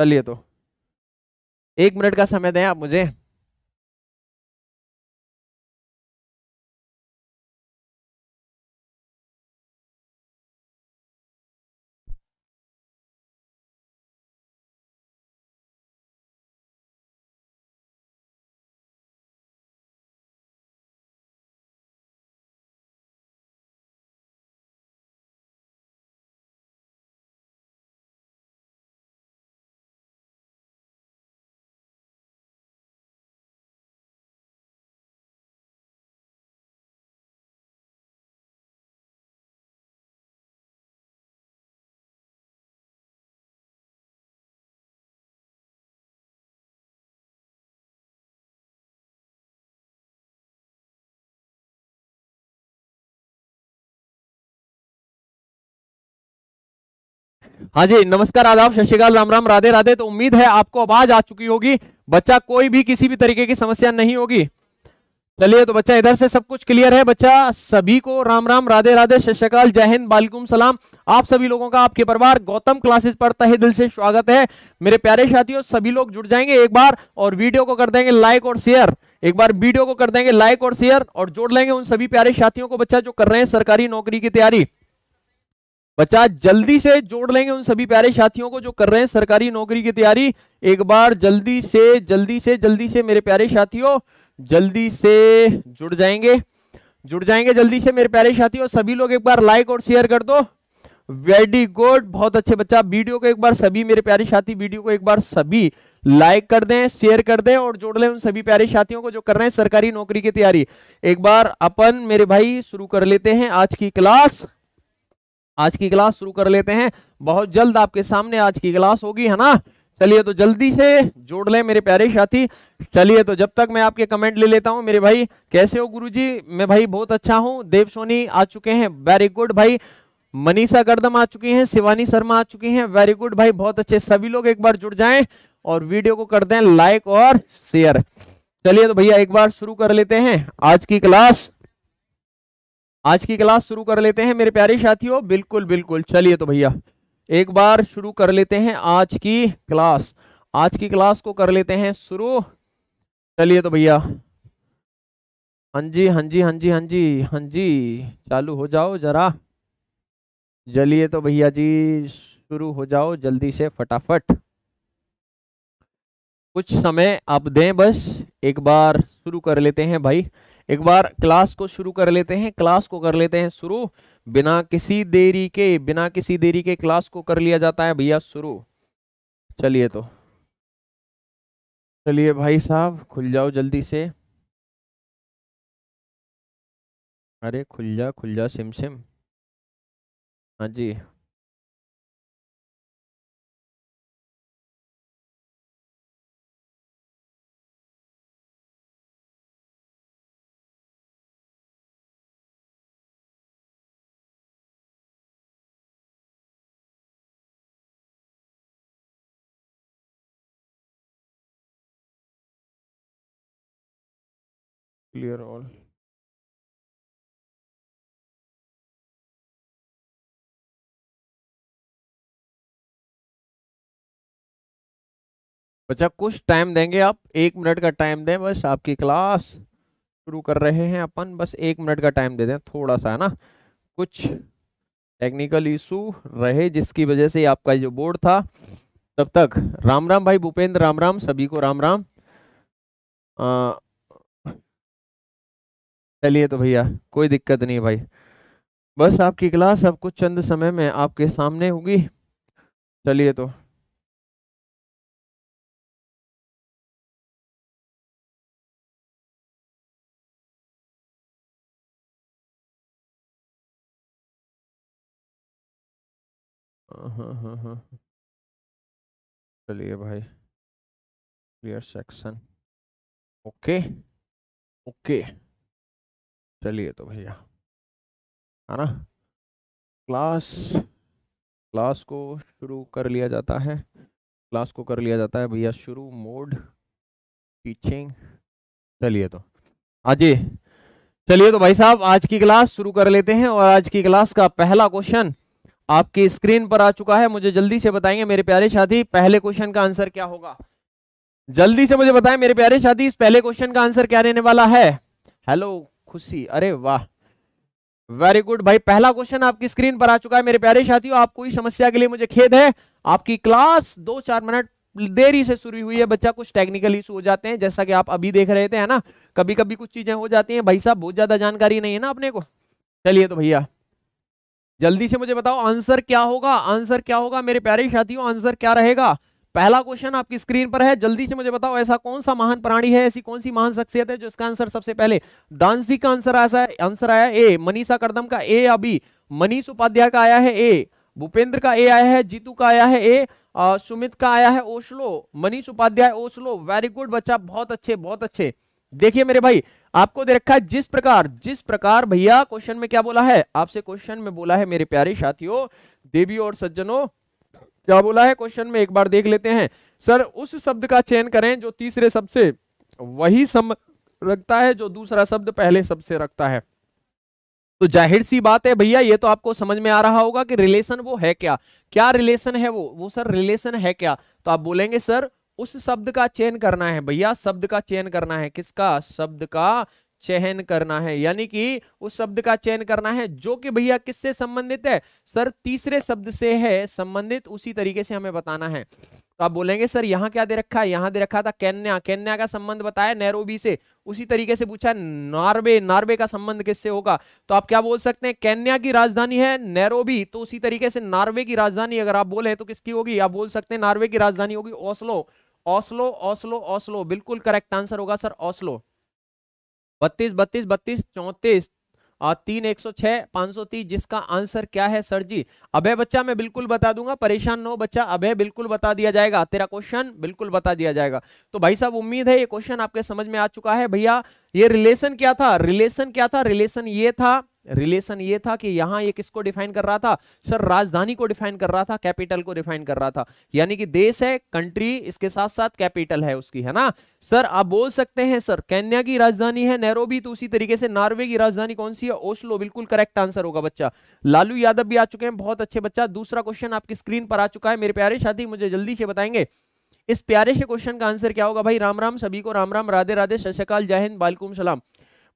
चलिए तो एक मिनट का समय दें आप मुझे हाँ जी नमस्कार आदाब शशिकाल राम राम राधे राधे तो उम्मीद है आपको आवाज आ चुकी होगी बच्चा कोई भी किसी भी तरीके की समस्या नहीं होगी चलिए तो बच्चा इधर से सब कुछ क्लियर है बच्चा सभी को राम राम राधे राधे शशकाल जय हिंद बालकुम सलाम आप सभी लोगों का आपके परिवार गौतम क्लासेस पर तहे दिल से स्वागत है मेरे प्यारे साथियों सभी लोग जुड़ जाएंगे एक बार और वीडियो को कर देंगे लाइक और शेयर एक बार वीडियो को कर देंगे लाइक और शेयर और जोड़ लेंगे उन सभी प्यारे साथियों को बच्चा जो कर रहे हैं सरकारी नौकरी की तैयारी बच्चा जल्दी से जोड़ लेंगे उन सभी प्यारे साथियों को जो कर रहे हैं सरकारी नौकरी की तैयारी एक बार जल्दी से जल्दी से जल्दी से मेरे प्यारे साथियों जल्दी से जुड़ जाएंगे जुड़ जाएंगे जल्दी से मेरे प्यारे साथियों सभी लोग एक बार लाइक और शेयर कर दो वेरी गुड बहुत अच्छे बच्चा वीडियो को एक बार सभी मेरे प्यारे साथी वीडियो को एक बार सभी लाइक कर दें शेयर कर दें और जोड़ लें उन सभी प्यारे साथियों को जो कर रहे हैं सरकारी नौकरी की तैयारी एक बार अपन मेरे भाई शुरू कर लेते हैं आज की क्लास आज की क्लास शुरू कर लेते हैं बहुत जल्द आपके सामने आज की क्लास होगी है ना चलिए तो जल्दी से जोड़ लें मेरे प्यारे साथी चलिए तो जब तक मैं आपके कमेंट ले लेता हूं मेरे भाई कैसे हो गुरुजी मैं भाई बहुत अच्छा हूं देव सोनी आ चुके हैं वेरी गुड भाई मनीषा गर्दम आ चुकी हैं शिवानी शर्मा आ चुकी हैं वेरी गुड भाई बहुत अच्छे सभी लोग एक बार जुड़ जाए और वीडियो को कर दें लाइक और शेयर चलिए तो भैया एक बार शुरू कर लेते हैं आज की क्लास आज की क्लास शुरू कर लेते हैं मेरे प्यारे साथियों बिल्कुल बिल्कुल चलिए तो भैया एक बार शुरू कर लेते हैं आज की क्लास आज की क्लास को कर लेते हैं शुरू चलिए तो भैया हाँ जी हाँ जी हाँ जी हाँ जी हाँ जी चालू हो जाओ जरा चलिए तो भैया जी शुरू हो जाओ जल्दी से फटाफट कुछ समय आप दें बस एक बार शुरू कर लेते हैं भाई एक बार क्लास को शुरू कर लेते हैं क्लास को कर लेते हैं शुरू बिना किसी देरी के बिना किसी देरी के क्लास को कर लिया जाता है भैया शुरू चलिए तो चलिए भाई साहब खुल जाओ जल्दी से अरे खुल जा खुल जा सिम सिम हाँ जी clear all बच्चा कुछ टाइम देंगे आप एक मिनट का टाइम दें बस आपकी क्लास शुरू कर रहे हैं अपन बस एक मिनट का टाइम दे दें थोड़ा सा है ना कुछ टेक्निकल इशू रहे जिसकी वजह से आपका जो बोर्ड था तब तक राम राम भाई भूपेंद्र राम राम सभी को राम राम आ, चलिए तो भैया कोई दिक्कत नहीं भाई बस आपकी क्लास अब कुछ चंद समय में आपके सामने होगी चलिए तो हाँ हाँ हाँ, हाँ, हाँ। चलिए भाई क्लियर सेक्शन ओके ओके चलिए तो भैया है ना क्लास क्लास को शुरू कर लिया जाता है क्लास को कर लिया जाता है भैया शुरू मोड टीचिंग चलिए तो अजय चलिए तो भाई साहब आज की क्लास शुरू कर लेते हैं और आज की क्लास का पहला क्वेश्चन आपकी स्क्रीन पर आ चुका है मुझे जल्दी से बताएंगे मेरे प्यारे शादी पहले क्वेश्चन का आंसर क्या होगा जल्दी से मुझे बताएं मेरे प्यारे शादी इस पहले क्वेश्चन का आंसर क्या रहने वाला है हेलो खुशी अरे वाह वेरी गुड भाई पहला क्वेश्चन आपकी स्क्रीन पर आ चुका है मेरे प्यारे साथियों आपको इस समस्या के लिए मुझे खेद है आपकी क्लास दो चार मिनट देरी से शुरू हुई है बच्चा कुछ टेक्निकल इशू हो जाते हैं जैसा कि आप अभी देख रहे थे है ना कभी कभी कुछ चीजें हो जाती हैं भाई साहब बहुत ज्यादा जानकारी नहीं है ना अपने को चलिए तो भैया जल्दी से मुझे बताओ आंसर क्या होगा आंसर क्या होगा मेरे प्यारे साथियों आंसर क्या रहेगा पहला क्वेश्चन आपकी स्क्रीन पर है जल्दी से मुझे बताओ ऐसा कौन सा महान प्राणी है ऐसी कौन सी महान शख्सियत है जो इसका आंसर सबसे पहले दानसी का आंसर आया आंसर आया ए मनीषा कर्दम का ए या बी मनीष उपाध्याय का आया है ए भूपेंद्र का ए आया है जीतू का आया है ए आ, सुमित का आया है Oslo Manish Upadhyay Oslo very good बच्चा बहुत अच्छे बहुत अच्छे देखिए मेरे भाई आपको दे रखा है जिस प्रकार जिस प्रकार भैया क्वेश्चन में क्या बोला है आपसे क्वेश्चन में बोला है मेरे प्यारे साथियों देवी और सज्जनों क्या बोला है क्वेश्चन में एक बार देख लेते हैं सर उस शब्द का चयन करें जो तीसरे शब्द से वही सम रखता है जो दूसरा शब्द पहले शब्द से रखता है तो जाहिर सी बात है भैया ये तो आपको समझ में आ रहा होगा कि रिलेशन वो है क्या क्या रिलेशन है वो वो सर रिलेशन है क्या तो आप बोलेंगे सर उस शब्द का चयन करना है भैया शब्द का चयन करना है किसका शब्द का चयन करना है यानी कि उस शब्द का चयन करना है जो कि भैया किससे संबंधित है सर तीसरे शब्द से है संबंधित उसी तरीके से हमें बताना है तो आप बोलेंगे सर यहाँ क्या दे रखा है यहाँ दे रखा था कैन्या कैन्या का संबंध बताया नैरोबी से उसी तरीके से पूछा नॉर्वे नॉर्वे का संबंध किससे होगा तो आप क्या बोल सकते हैं कैन्या की राजधानी है नैरोबी तो उसी तरीके से नॉर्वे की राजधानी अगर आप बोले तो किसकी होगी आप बोल सकते हैं नॉर्वे की राजधानी होगी ओस्लो ओस्लो ओस्लो ओस्लो बिल्कुल करेक्ट आंसर होगा सर ओस्लो बत्तीस बत्तीस बत्तीस चौंतीस तीन एक सौ छह पांच सौ तीस जिसका आंसर क्या है सर जी अभय बच्चा मैं बिल्कुल बता दूंगा परेशान नो बच्चा अभय बिल्कुल बता दिया जाएगा तेरा क्वेश्चन बिल्कुल बता दिया जाएगा तो भाई साहब उम्मीद है ये क्वेश्चन आपके समझ में आ चुका है भैया ये रिलेशन क्या था रिलेशन क्या था रिलेशन ये था रिलेशन ये था कि यहाँ ये किसको डिफाइन कर रहा था सर राजधानी को डिफाइन कर रहा था कैपिटल को डिफाइन कर रहा था यानी कि देश है कंट्री इसके साथ साथ कैपिटल है उसकी है ना सर आप बोल सकते हैं सर कैन्या की राजधानी है नैरोबी तो उसी तरीके से नॉर्वे की राजधानी कौन सी है ओस्लो बिल्कुल करेक्ट आंसर होगा बच्चा लालू यादव भी आ चुके हैं बहुत अच्छे बच्चा दूसरा क्वेश्चन आपकी स्क्रीन पर आ चुका है मेरे प्यारे साथी मुझे जल्दी से बताएंगे इस प्यारे से क्वेश्चन का आंसर क्या होगा भाई राम राम सभी को राम राम राधे राधे शशकाल जय हिंद बालकुम सलाम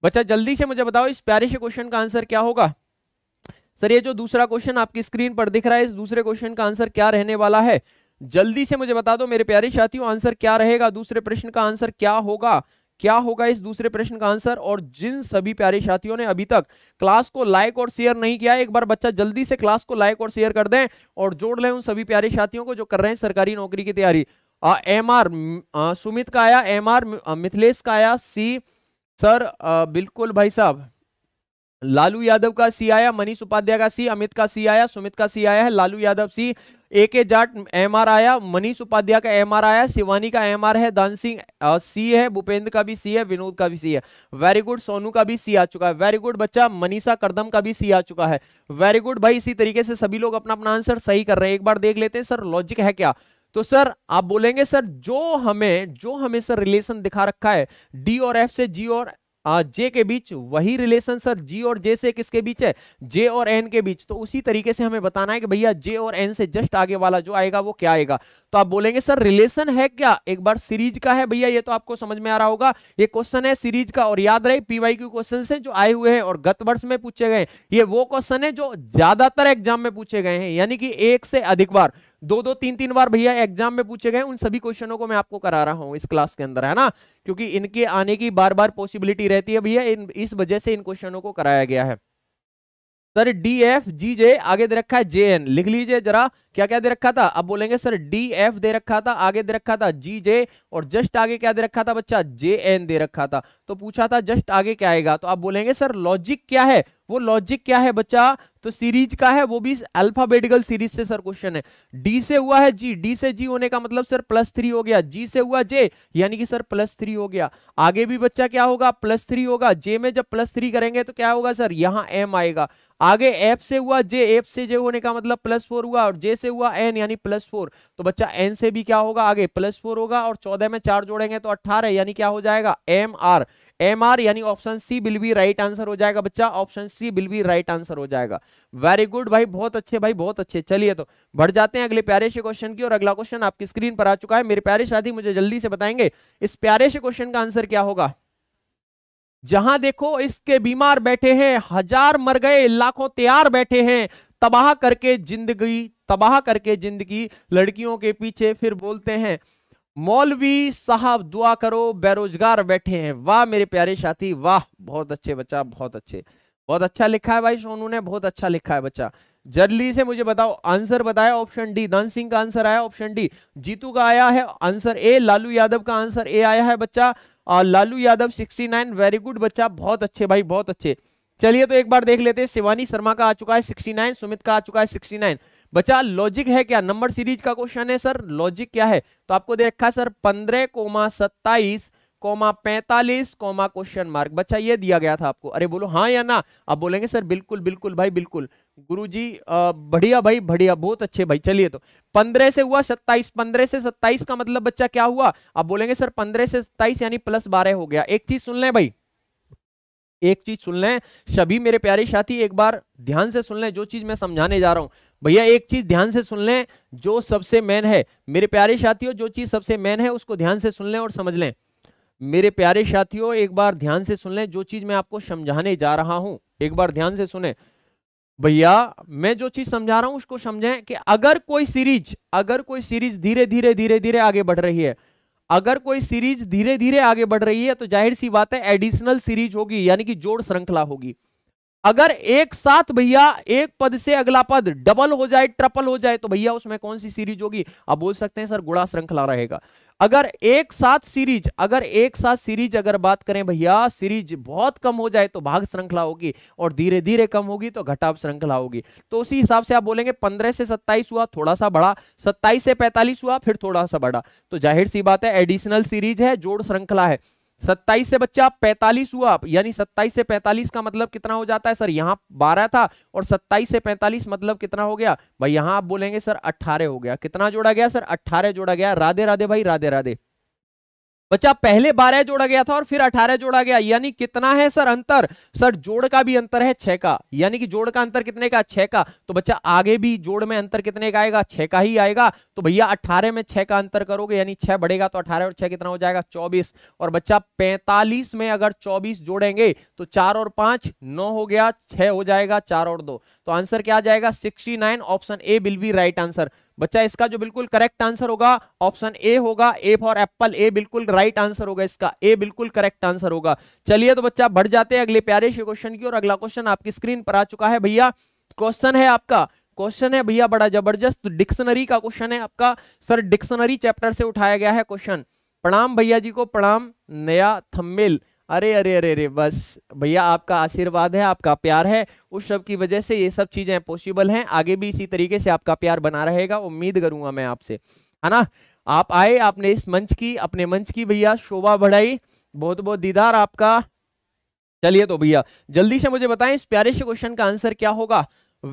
बच्चा जल्दी से मुझे बताओ इस प्यारे से क्वेश्चन का आंसर क्या होगा सर ये जो दूसरा क्वेश्चन आपकी स्क्रीन पर दिख रहा है इस दूसरे क्वेश्चन का आंसर क्या रहने वाला है जल्दी से मुझे बता दो मेरे प्यारे साथियों आंसर क्या रहेगा दूसरे प्रश्न का आंसर क्या होगा क्या होगा इस दूसरे प्रश्न का आंसर और जिन सभी प्यारे साथियों ने अभी तक क्लास को लाइक और शेयर नहीं किया एक बार बच्चा जल्दी से क्लास को लाइक और शेयर कर दें और जोड़ लें उन सभी प्यारे साथियों को जो कर रहे हैं सरकारी नौकरी की तैयारी एम आर सुमित का आया एम आर मिथिलेश का आया सी सर बिल्कुल भाई साहब लालू यादव का सी आया मनीष उपाध्याय का सी अमित का सी आया सुमित का सी आया है लालू यादव सी ए के जाट एम आर आया मनीष उपाध्याय का एम आर आया शिवानी का एम आर है दान सिंह सी है भूपेंद्र का भी सी है विनोद का भी सी है वेरी गुड सोनू का भी सी आ चुका है वेरी गुड बच्चा मनीषा करदम का भी सी आ चुका है वेरी गुड भाई इसी तरीके से सभी लोग अपना अपना आंसर सही कर रहे हैं एक बार देख लेते हैं सर लॉजिक है क्या तो सर आप बोलेंगे सर जो हमें जो हमें सर रिलेशन दिखा रखा है डी और एफ से जी और जे के बीच वही रिलेशन सर जी और जे से किसके बीच है जे और एन के बीच तो उसी तरीके से हमें बताना है कि भैया जे और एन से जस्ट आगे वाला जो आएगा वो क्या आएगा तो आप बोलेंगे सर रिलेशन है क्या एक बार सीरीज का है भैया ये तो आपको समझ में आ रहा होगा ये क्वेश्चन है सीरीज का और याद रहे पीवाई क्यू क्वेश्चन है जो आए हुए हैं और गत वर्ष में पूछे गए ये वो क्वेश्चन है जो ज्यादातर एग्जाम में पूछे गए हैं यानी कि एक से अधिक बार दो दो तीन तीन बार भैया एग्जाम में पूछे गए उन सभी क्वेश्चनों को मैं आपको करा रहा हूं इस क्लास के अंदर है ना क्योंकि इनके आने की बार बार पॉसिबिलिटी रहती है भैया इस वजह से इन क्वेश्चनों को कराया गया है sir D F G J आगे दे रखा है जे एन लिख लीजिए जरा क्या क्या दे रखा था अब बोलेंगे सर डी एफ दे रखा था आगे दे रखा था जी जे और जस्ट आगे क्या दे रखा था बच्चा जे एन दे रखा था तो पूछा था जस्ट आगे क्या आएगा तो आप बोलेंगे सर लॉजिक क्या है वो लॉजिक क्या है बच्चा तो सीरीज का है वो भी अल्फाबेटिकल सीरीज से सर क्वेश्चन है डी से हुआ है जी डी से जी होने का मतलब सर प्लस थ्री हो गया जी से हुआ जे यानी कि सर प्लस थ्री हो गया आगे भी बच्चा क्या होगा प्लस थ्री होगा जे में जब प्लस थ्री करेंगे तो क्या होगा सर यहाँ एम आएगा आगे एफ से हुआ जे एफ से जे होने का मतलब प्लस फोर हुआ और जे से हुआ एन यानी प्लस फोर तो बच्चा एन से भी क्या होगा आगे प्लस फोर होगा और चौदह में चार जोड़ेंगे तो अट्ठारह यानी क्या हो जाएगा एम आर एम आर यानी option C will be right answer हो जाएगा बच्चा option C will be right answer हो जाएगा वेरी गुड भाई बहुत अच्छे भाई बहुत अच्छे चलिए तो बढ़ जाते हैं अगले प्यारे से क्वेश्चन की और अगला क्वेश्चन आपकी स्क्रीन पर आ चुका है मेरे प्यारे साथी मुझे जल्दी से बताएंगे इस प्यारे से क्वेश्चन का आंसर क्या होगा जहां देखो इसके बीमार बैठे हैं हजार मर गए लाखों तैयार बैठे हैं तबाह करके जिंदगी तबाह करके जिंदगी लड़कियों के पीछे फिर बोलते हैं मौलवी साहब दुआ करो बेरोजगार बैठे हैं वाह मेरे प्यारे साथी वाह बहुत अच्छे बच्चा बहुत अच्छे बहुत अच्छा लिखा है भाई सोनू ने बहुत अच्छा लिखा है बच्चा जल्दी से मुझे बताओ आंसर बताया ऑप्शन डी धन सिंह का आंसर आया ऑप्शन डी जीतू का आया है आंसर ए लालू यादव का आंसर ए आया है बच्चा लालू यादव 69 वेरी गुड बच्चा बहुत अच्छे भाई बहुत अच्छे चलिए तो एक बार देख लेते हैं शिवानी शर्मा का आ चुका है 69 सुमित का आ चुका है 69 बचा लॉजिक है क्या नंबर सीरीज का क्वेश्चन है सर लॉजिक क्या है तो आपको दे रखा सर पंद्रह कोमा सत्ताईस कोमा पैंतालीस कोमा क्वेश्चन मार्क बच्चा ये दिया गया था आपको अरे बोलो हाँ या ना आप बोलेंगे सर बिल्कुल बिल्कुल भाई बिल्कुल गुरुजी बढ़िया भाई बढ़िया बहुत अच्छे भाई चलिए तो पंद्रह से हुआ सत्ताईस पंद्रह से सत्ताईस का मतलब बच्चा क्या हुआ आप बोलेंगे सर पंद्रह से सत्ताईस यानी प्लस बारह हो गया एक चीज सुन लें भाई एक चीज सुन लें सभी मेरे प्यारे साथी एक बार ध्यान से सुन लें जो चीज मैं समझाने जा रहा हूं भैया एक चीज ध्यान से सुन लें जो सबसे मेन है मेरे प्यारे साथियों जो चीज सबसे मेन है उसको ध्यान से सुन लें और समझ लें मेरे प्यारे साथियों एक बार ध्यान से सुन लें जो चीज मैं आपको समझाने जा रहा हूं एक बार ध्यान से सुने भैया मैं जो चीज समझा रहा हूं उसको समझें कि अगर कोई सीरीज अगर कोई सीरीज धीरे धीरे धीरे धीरे आगे बढ़ रही है अगर कोई सीरीज धीरे धीरे आगे बढ़ रही है तो जाहिर सी बात है एडिशनल सीरीज होगी यानी कि जोड़ श्रृंखला होगी अगर एक साथ भैया एक पद से अगला पद डबल हो जाए ट्रिपल हो जाए तो भैया उसमें कौन सी सीरीज होगी आप बोल सकते हैं सर गुणा श्रृंखला रहेगा अगर एक साथ सीरीज अगर एक साथ सीरीज अगर बात करें भैया सीरीज बहुत कम हो जाए तो भाग श्रृंखला होगी और धीरे धीरे कम होगी तो घटाव श्रृंखला होगी तो उसी हिसाब से आप बोलेंगे पंद्रह से सत्ताईस हुआ थोड़ा सा बड़ा सत्ताईस से पैंतालीस हुआ फिर थोड़ा सा बड़ा तो जाहिर सी बात है एडिशनल सीरीज है जोड़ श्रृंखला है सत्ताईस से बच्चा पैंतालीस हुआ यानी सत्ताईस से पैंतालीस का मतलब कितना हो जाता है सर यहाँ बारह था और सत्ताईस से पैंतालीस मतलब कितना हो गया भाई यहाँ आप बोलेंगे सर अट्ठारह हो गया कितना जोड़ा गया सर अट्ठारह जोड़ा गया राधे राधे भाई राधे राधे बच्चा पहले बारह जोड़ा गया था और फिर अठारह जोड़ा गया यानी कितना है सर अंतर सर जोड़ का भी अंतर है छह का यानी कि जोड़ का अंतर कितने का छह का तो बच्चा आगे भी जोड़ में अंतर कितने का आएगा छह का ही आएगा तो भैया अट्ठारह में छह का अंतर करोगे यानी छह बढ़ेगा तो अठारह और छह कितना हो जाएगा चौबीस और बच्चा पैंतालीस में अगर चौबीस जोड़ेंगे तो चार और पांच नौ हो गया छह हो जाएगा चार और दो तो आंसर क्या आ जाएगा 69 option A will be right answer बच्चा इसका जो बिल्कुल करेक्ट आंसर होगा ऑप्शन ए होगा ए फॉर एप्पल ए बिल्कुल राइट आंसर होगा इसका ए बिल्कुल करेक्ट आंसर होगा चलिए तो बच्चा बढ़ जाते हैं अगले प्यारे से क्वेश्चन की और अगला क्वेश्चन आपकी स्क्रीन पर आ चुका है भैया क्वेश्चन है आपका क्वेश्चन है भैया बड़ा जबरदस्त डिक्शनरी का क्वेश्चन है आपका सर डिक्शनरी चैप्टर से उठाया गया है क्वेश्चन प्रणाम भैया जी को प्रणाम नया थम्मेल अरे अरे अरे अरे बस भैया आपका आशीर्वाद है आपका प्यार है उस सब की वजह से ये सब चीज़ें पॉसिबल हैं आगे भी इसी तरीके से आपका प्यार बना रहेगा उम्मीद करूंगा मैं आपसे है ना आप आए आपने इस मंच की अपने मंच की भैया शोभा बढ़ाई बहुत बहुत दीदार आपका चलिए तो भैया जल्दी से मुझे बताएं इस प्यारे से क्वेश्चन का आंसर क्या होगा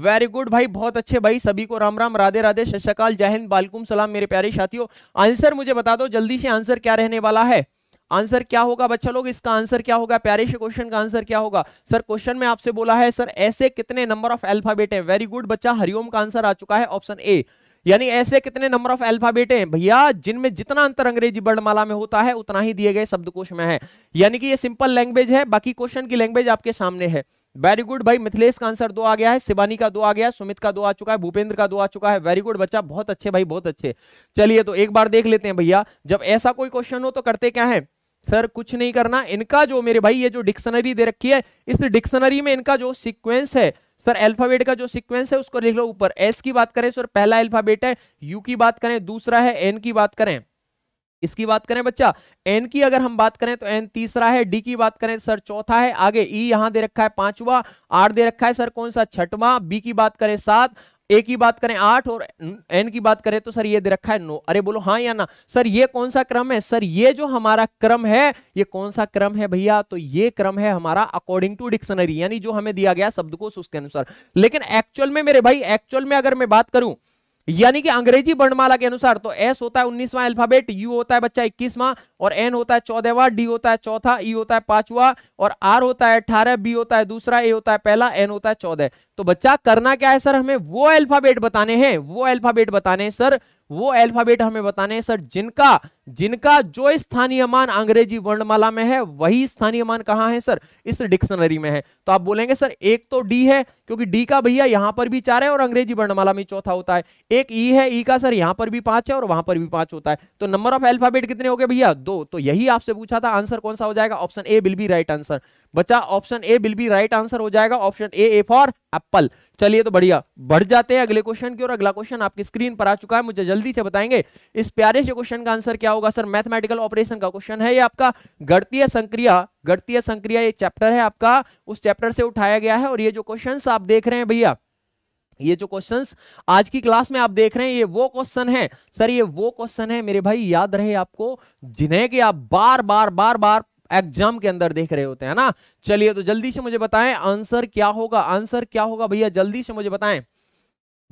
वेरी गुड भाई बहुत अच्छे भाई सभी को राम राम राधे राधे सत जय हिंद बालकुम सलाम मेरे प्यारे साथियों आंसर मुझे बता दो जल्दी से आंसर क्या रहने वाला है आंसर क्या होगा बच्चा लोग इसका आंसर क्या होगा प्यारे से क्वेश्चन का आंसर क्या होगा सर क्वेश्चन में आपसे बोला है सर ऐसे कितने नंबर ऑफ एल्फाबेट है वेरी गुड बच्चा हरिओम का आंसर आ चुका है ऑप्शन ए यानी ऐसे कितने नंबर ऑफ एल्फाबेट हैं भैया जिनमें जितना अंतर अंग्रेजी वर्णमाला में होता है उतना ही दिए गए शब्दकोश में है यानी कि ये सिंपल लैंग्वेज है बाकी क्वेश्चन की लैंग्वेज आपके सामने है वेरी गुड भाई मिथिलेश का आंसर दो आ गया है शिवानी का दो आ गया सुमित का दो आ चुका है भूपेंद्र का दो आ चुका है वेरी गुड बच्चा बहुत अच्छे भाई बहुत अच्छे चलिए तो एक बार देख लेते हैं भैया जब ऐसा कोई क्वेश्चन हो तो करते क्या है सर कुछ नहीं करना इनका जो मेरे भाई ये जो डिक्शनरी दे रखी है इस डिक्शनरी में इनका जो सीक्वेंस है सर अल्फाबेट का जो सीक्वेंस है उसको लिख लो ऊपर एस की बात करें सर पहला अल्फाबेट है यू की बात करें दूसरा है एन की बात करें इसकी बात करें बच्चा एन की अगर हम बात करें तो एन तीसरा है डी की बात करें सर चौथा है आगे ई e यहां दे रखा है पांचवा आर दे रखा है सर कौन सा छठवा बी की बात करें सात ए की बात करें आठ और एन की बात करें तो सर ये दे रखा है नो अरे बोलो हाँ या ना सर ये कौन सा क्रम है सर ये जो हमारा क्रम है ये कौन सा क्रम है भैया तो ये क्रम है हमारा अकॉर्डिंग टू डिक्शनरी यानी जो हमें दिया गया शब्द को उसके अनुसार लेकिन एक्चुअल में मेरे भाई एक्चुअल में अगर मैं बात करूं यानी कि अंग्रेजी वर्णमाला के अनुसार तो एस होता है उन्नीसवा अल्फाबेट यू होता है बच्चा इक्कीसवा और एन होता है चौदहवा डी होता है चौथा ई होता है पांचवा और आर होता है अठारह बी होता है दूसरा ए होता है पहला एन होता है चौदह तो बच्चा करना क्या है सर हमें वो अल्फाबेट बताने हैं वो अल्फाबेट बताने हैं सर वो अल्फाबेट हमें बताने हैं सर जिनका जिनका जो स्थानीय मान अंग्रेजी वर्णमाला में है वही स्थानीय मान कहा है सर इस डिक्शनरी में है तो आप बोलेंगे सर एक तो डी है क्योंकि डी का भैया यहां पर भी चार है और अंग्रेजी वर्णमाला में चौथा होता है एक ई e है ई e का सर यहां पर भी पांच है और वहां पर भी पांच होता है तो नंबर ऑफ एल्फाबेट कितने हो गए भैया दो तो यही आपसे पूछा था आंसर कौन सा हो जाएगा option A will be right answer बच्चा option A will be right answer हो जाएगा option A A for apple चलिए तो बढ़िया बढ़ जाते हैं अगले क्वेश्चन की और अगला क्वेश्चन आपकी स्क्रीन पर आ चुका है मुझे जल्दी से बताएंगे इस प्यारे से क्वेश्चन का आंसर क्या होगा सर मैथमेटिकल ऑपरेशन का क्वेश्चन है ये आपका गणतीय संक्रिया गणतीय संक्रिया ये चैप्टर है आपका उस चैप्टर से उठाया गया है और ये जो क्वेश्चन आप देख रहे हैं भैया ये जो क्वेश्चंस आज की क्लास में आप देख रहे हैं ये वो क्वेश्चन है सर ये वो क्वेश्चन है मेरे भाई याद रहे आपको जिन्हें कि आप बार बार बार बार एग्जाम के अंदर देख रहे होते हैं ना चलिए तो जल्दी से मुझे बताएं आंसर क्या होगा आंसर क्या होगा भैया जल्दी से मुझे बताएं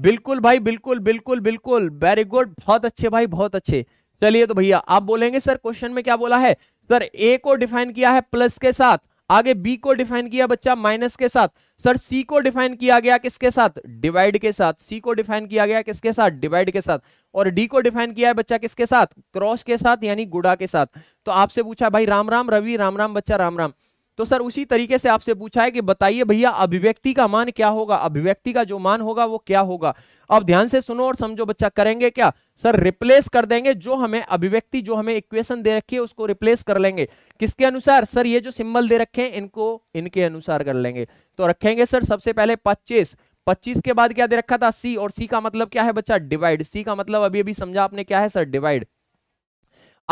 बिल्कुल भाई बिल्कुल बिल्कुल बिल्कुल वेरी गुड बहुत अच्छे भाई बहुत अच्छे चलिए तो भैया आप बोलेंगे सर क्वेश्चन में क्या बोला है सर ए को डिफाइन किया है प्लस के साथ आगे बी को डिफाइन किया बच्चा माइनस के साथ सर सी को डिफाइन किया गया किसके साथ डिवाइड के साथ सी को डिफाइन किया गया किसके साथ डिवाइड के साथ और डी को डिफाइन किया है बच्चा किसके साथ क्रॉस के साथ यानी गुड़ा के साथ तो आपसे पूछा भाई राम राम रवि राम राम बच्चा राम राम तो सर उसी तरीके से आपसे पूछा है कि बताइए भैया अभिव्यक्ति का मान क्या होगा अभिव्यक्ति का जो मान होगा वो क्या होगा अब ध्यान से सुनो और समझो बच्चा करेंगे क्या सर रिप्लेस कर देंगे जो हमें अभिव्यक्ति जो हमें इक्वेशन दे रखी है उसको रिप्लेस कर लेंगे किसके अनुसार सर ये जो सिंबल दे रखे हैं इनको इनके अनुसार कर लेंगे तो रखेंगे सर सबसे पहले पच्चीस पच्चीस के बाद क्या दे रखा था सी और सी का मतलब क्या है बच्चा डिवाइड सी का मतलब अभी अभी समझा आपने क्या है सर डिवाइड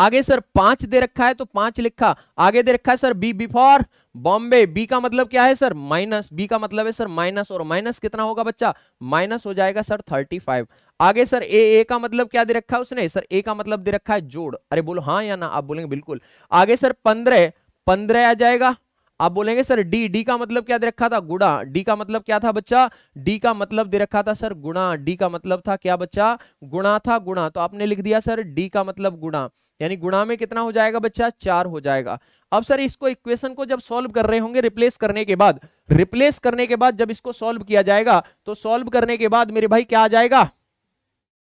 आगे सर पांच दे रखा है तो पांच लिखा आगे दे रखा है sir B before Bombay B का मतलब क्या है सर माइनस बी का मतलब है सर माइनस और माइनस कितना होगा बच्चा माइनस हो जाएगा सर थर्टी फाइव आगे सर ए ए का मतलब क्या दे रखा है उसने सर ए का मतलब दे रखा है जोड़ अरे बोलो हाँ या ना आप बोलेंगे बिल्कुल आगे सर पंद्रह पंद्रह आ जाएगा आप बोलेंगे सर डी डी का मतलब क्या दे रखा था गुणा डी का मतलब क्या था बच्चा डी का मतलब दे रखा था सर गुणा डी का मतलब था क्या बच्चा गुणा था गुणा तो आपने लिख दिया सर डी का मतलब गुणा यानी गुणा में कितना हो जाएगा बच्चा चार हो जाएगा अब सर इसको इक्वेशन को जब सॉल्व कर रहे होंगे रिप्लेस करने के बाद रिप्लेस करने के बाद जब इसको सॉल्व किया जाएगा तो सॉल्व करने के बाद मेरे भाई क्या आ जाएगा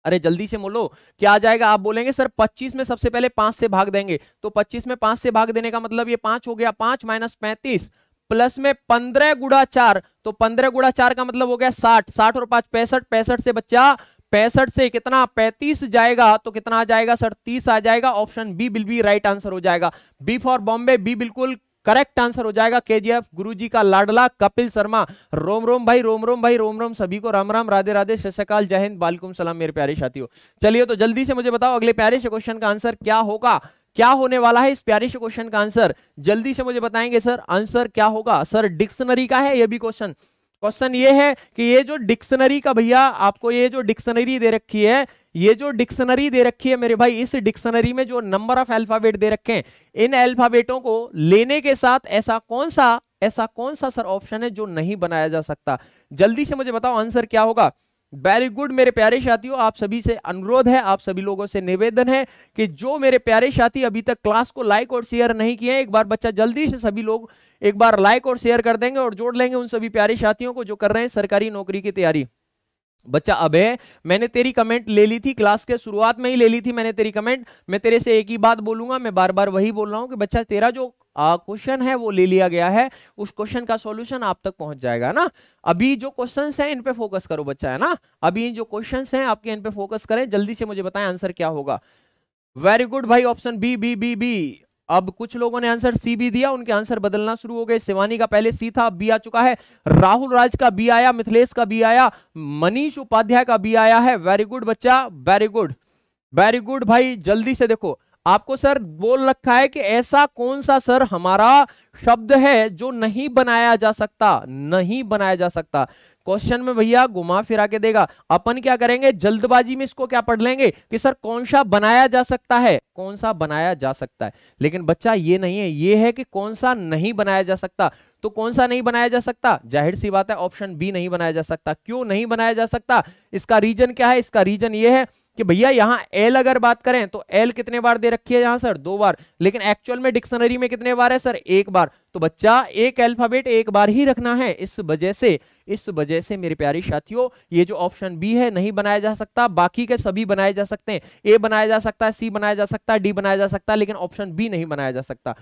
अरे जल्दी से बोलो क्या आ जाएगा आप बोलेंगे सर 25 में सबसे पहले पांच से भाग देंगे तो 25 में पांच से भाग देने का मतलब ये पांच हो गया पांच माइनस पैंतीस प्लस में पंद्रह गुड़ा चार तो पंद्रह गुड़ा चार का मतलब हो गया साठ साठ और पांच पैंसठ पैंसठ से बच्चा पैंसठ से कितना पैंतीस जाएगा तो कितना आ जाएगा सर तीस आ जाएगा option B will be right answer हो जाएगा बी फॉर बॉम्बे बी बिल्कुल करेक्ट आंसर हो जाएगा केजीएफ गुरुजी का लाडला कपिल शर्मा रोम रोम भाई रोम रोम भाई रोम रोम सभी को राम राम राधे राधे शशकाल जय हिंद बालकुम सलाम मेरे प्यारे साथियों चलिए तो जल्दी से मुझे बताओ अगले प्यारे से क्वेश्चन का आंसर क्या होगा क्या होने वाला है इस प्यारे से क्वेश्चन का आंसर जल्दी से मुझे बताएंगे सर आंसर क्या होगा सर डिक्शनरी का है यह भी क्वेश्चन क्वेश्चन ये है कि ये जो डिक्शनरी का भैया आपको ये जो डिक्शनरी दे रखी है ये जो डिक्शनरी दे रखी है मेरे भाई इस डिक्शनरी में जो नंबर ऑफ अल्फाबेट दे रखे हैं इन अल्फाबेटों को लेने के साथ ऐसा कौन सा ऐसा कौन सा सर ऑप्शन है जो नहीं बनाया जा सकता जल्दी से मुझे बताओ आंसर क्या होगा वेरी गुड मेरे प्यारे साथियों आप सभी से अनुरोध है आप सभी लोगों से निवेदन है कि जो मेरे प्यारे साथी अभी तक क्लास को लाइक और शेयर नहीं किए एक बार बच्चा जल्दी से सभी लोग एक बार लाइक और शेयर कर देंगे और जोड़ लेंगे उन सभी प्यारे साथियों को जो कर रहे हैं सरकारी नौकरी की तैयारी बच्चा है मैंने तेरी कमेंट ले ली थी क्लास के शुरुआत में ही ले ली थी मैंने तेरी कमेंट मैं तेरे से एक ही बात बोलूंगा मैं बार बार वही बोल रहा हूँ कि बच्चा तेरा जो क्वेश्चन है वो ले लिया गया है उस क्वेश्चन का सॉल्यूशन आप तक पहुंच जाएगा ना अभी जो क्वेश्चंस हैं इन पे फोकस करो बच्चा है ना अभी जो क्वेश्चंस हैं आपके इन पे फोकस करें जल्दी से मुझे बताएं आंसर क्या होगा वेरी गुड भाई option B B B B अब कुछ लोगों ने आंसर सी भी दिया उनके आंसर बदलना शुरू हो गए शिवानी का पहले सी था बी आ चुका है राहुल राज का बी आया मिथिलेश का बी आया मनीष उपाध्याय का बी आया है वेरी गुड बच्चा वेरी गुड वेरी गुड भाई जल्दी से देखो आपको सर बोल रखा है कि ऐसा कौन सा सर हमारा शब्द है जो नहीं बनाया जा सकता नहीं बनाया जा सकता क्वेश्चन में भैया घुमा फिरा के देगा अपन क्या करेंगे जल्दबाजी में इसको क्या पढ़ लेंगे कि सर कौन सा बनाया जा सकता है कौन सा बनाया जा सकता है लेकिन बच्चा ये नहीं है ये है कि कौन सा नहीं बनाया जा सकता तो कौन सा नहीं बनाया जा सकता जाहिर सी बात है ऑप्शन बी नहीं बनाया जा सकता क्यों नहीं बनाया जा सकता इसका रीजन क्या है इसका रीजन ये है कि भैया यहां एल अगर बात करें तो एल कितने बार दे रखी है यहां सर दो बार लेकिन एक्चुअल में डिक्शनरी में कितने बार है सर एक बार तो बच्चा एक अल्फाबेट एक बार ही रखना है इस वजह से इस वजह से मेरे प्यारे साथियों ये जो ऑप्शन बी है नहीं बनाया जा सकता बाकी के सभी बनाए जा सकते हैं ए बनाया जा सकता है सी बनाया जा सकता है डी बनाया जा सकता है लेकिन ऑप्शन बी नहीं बनाया जा सकता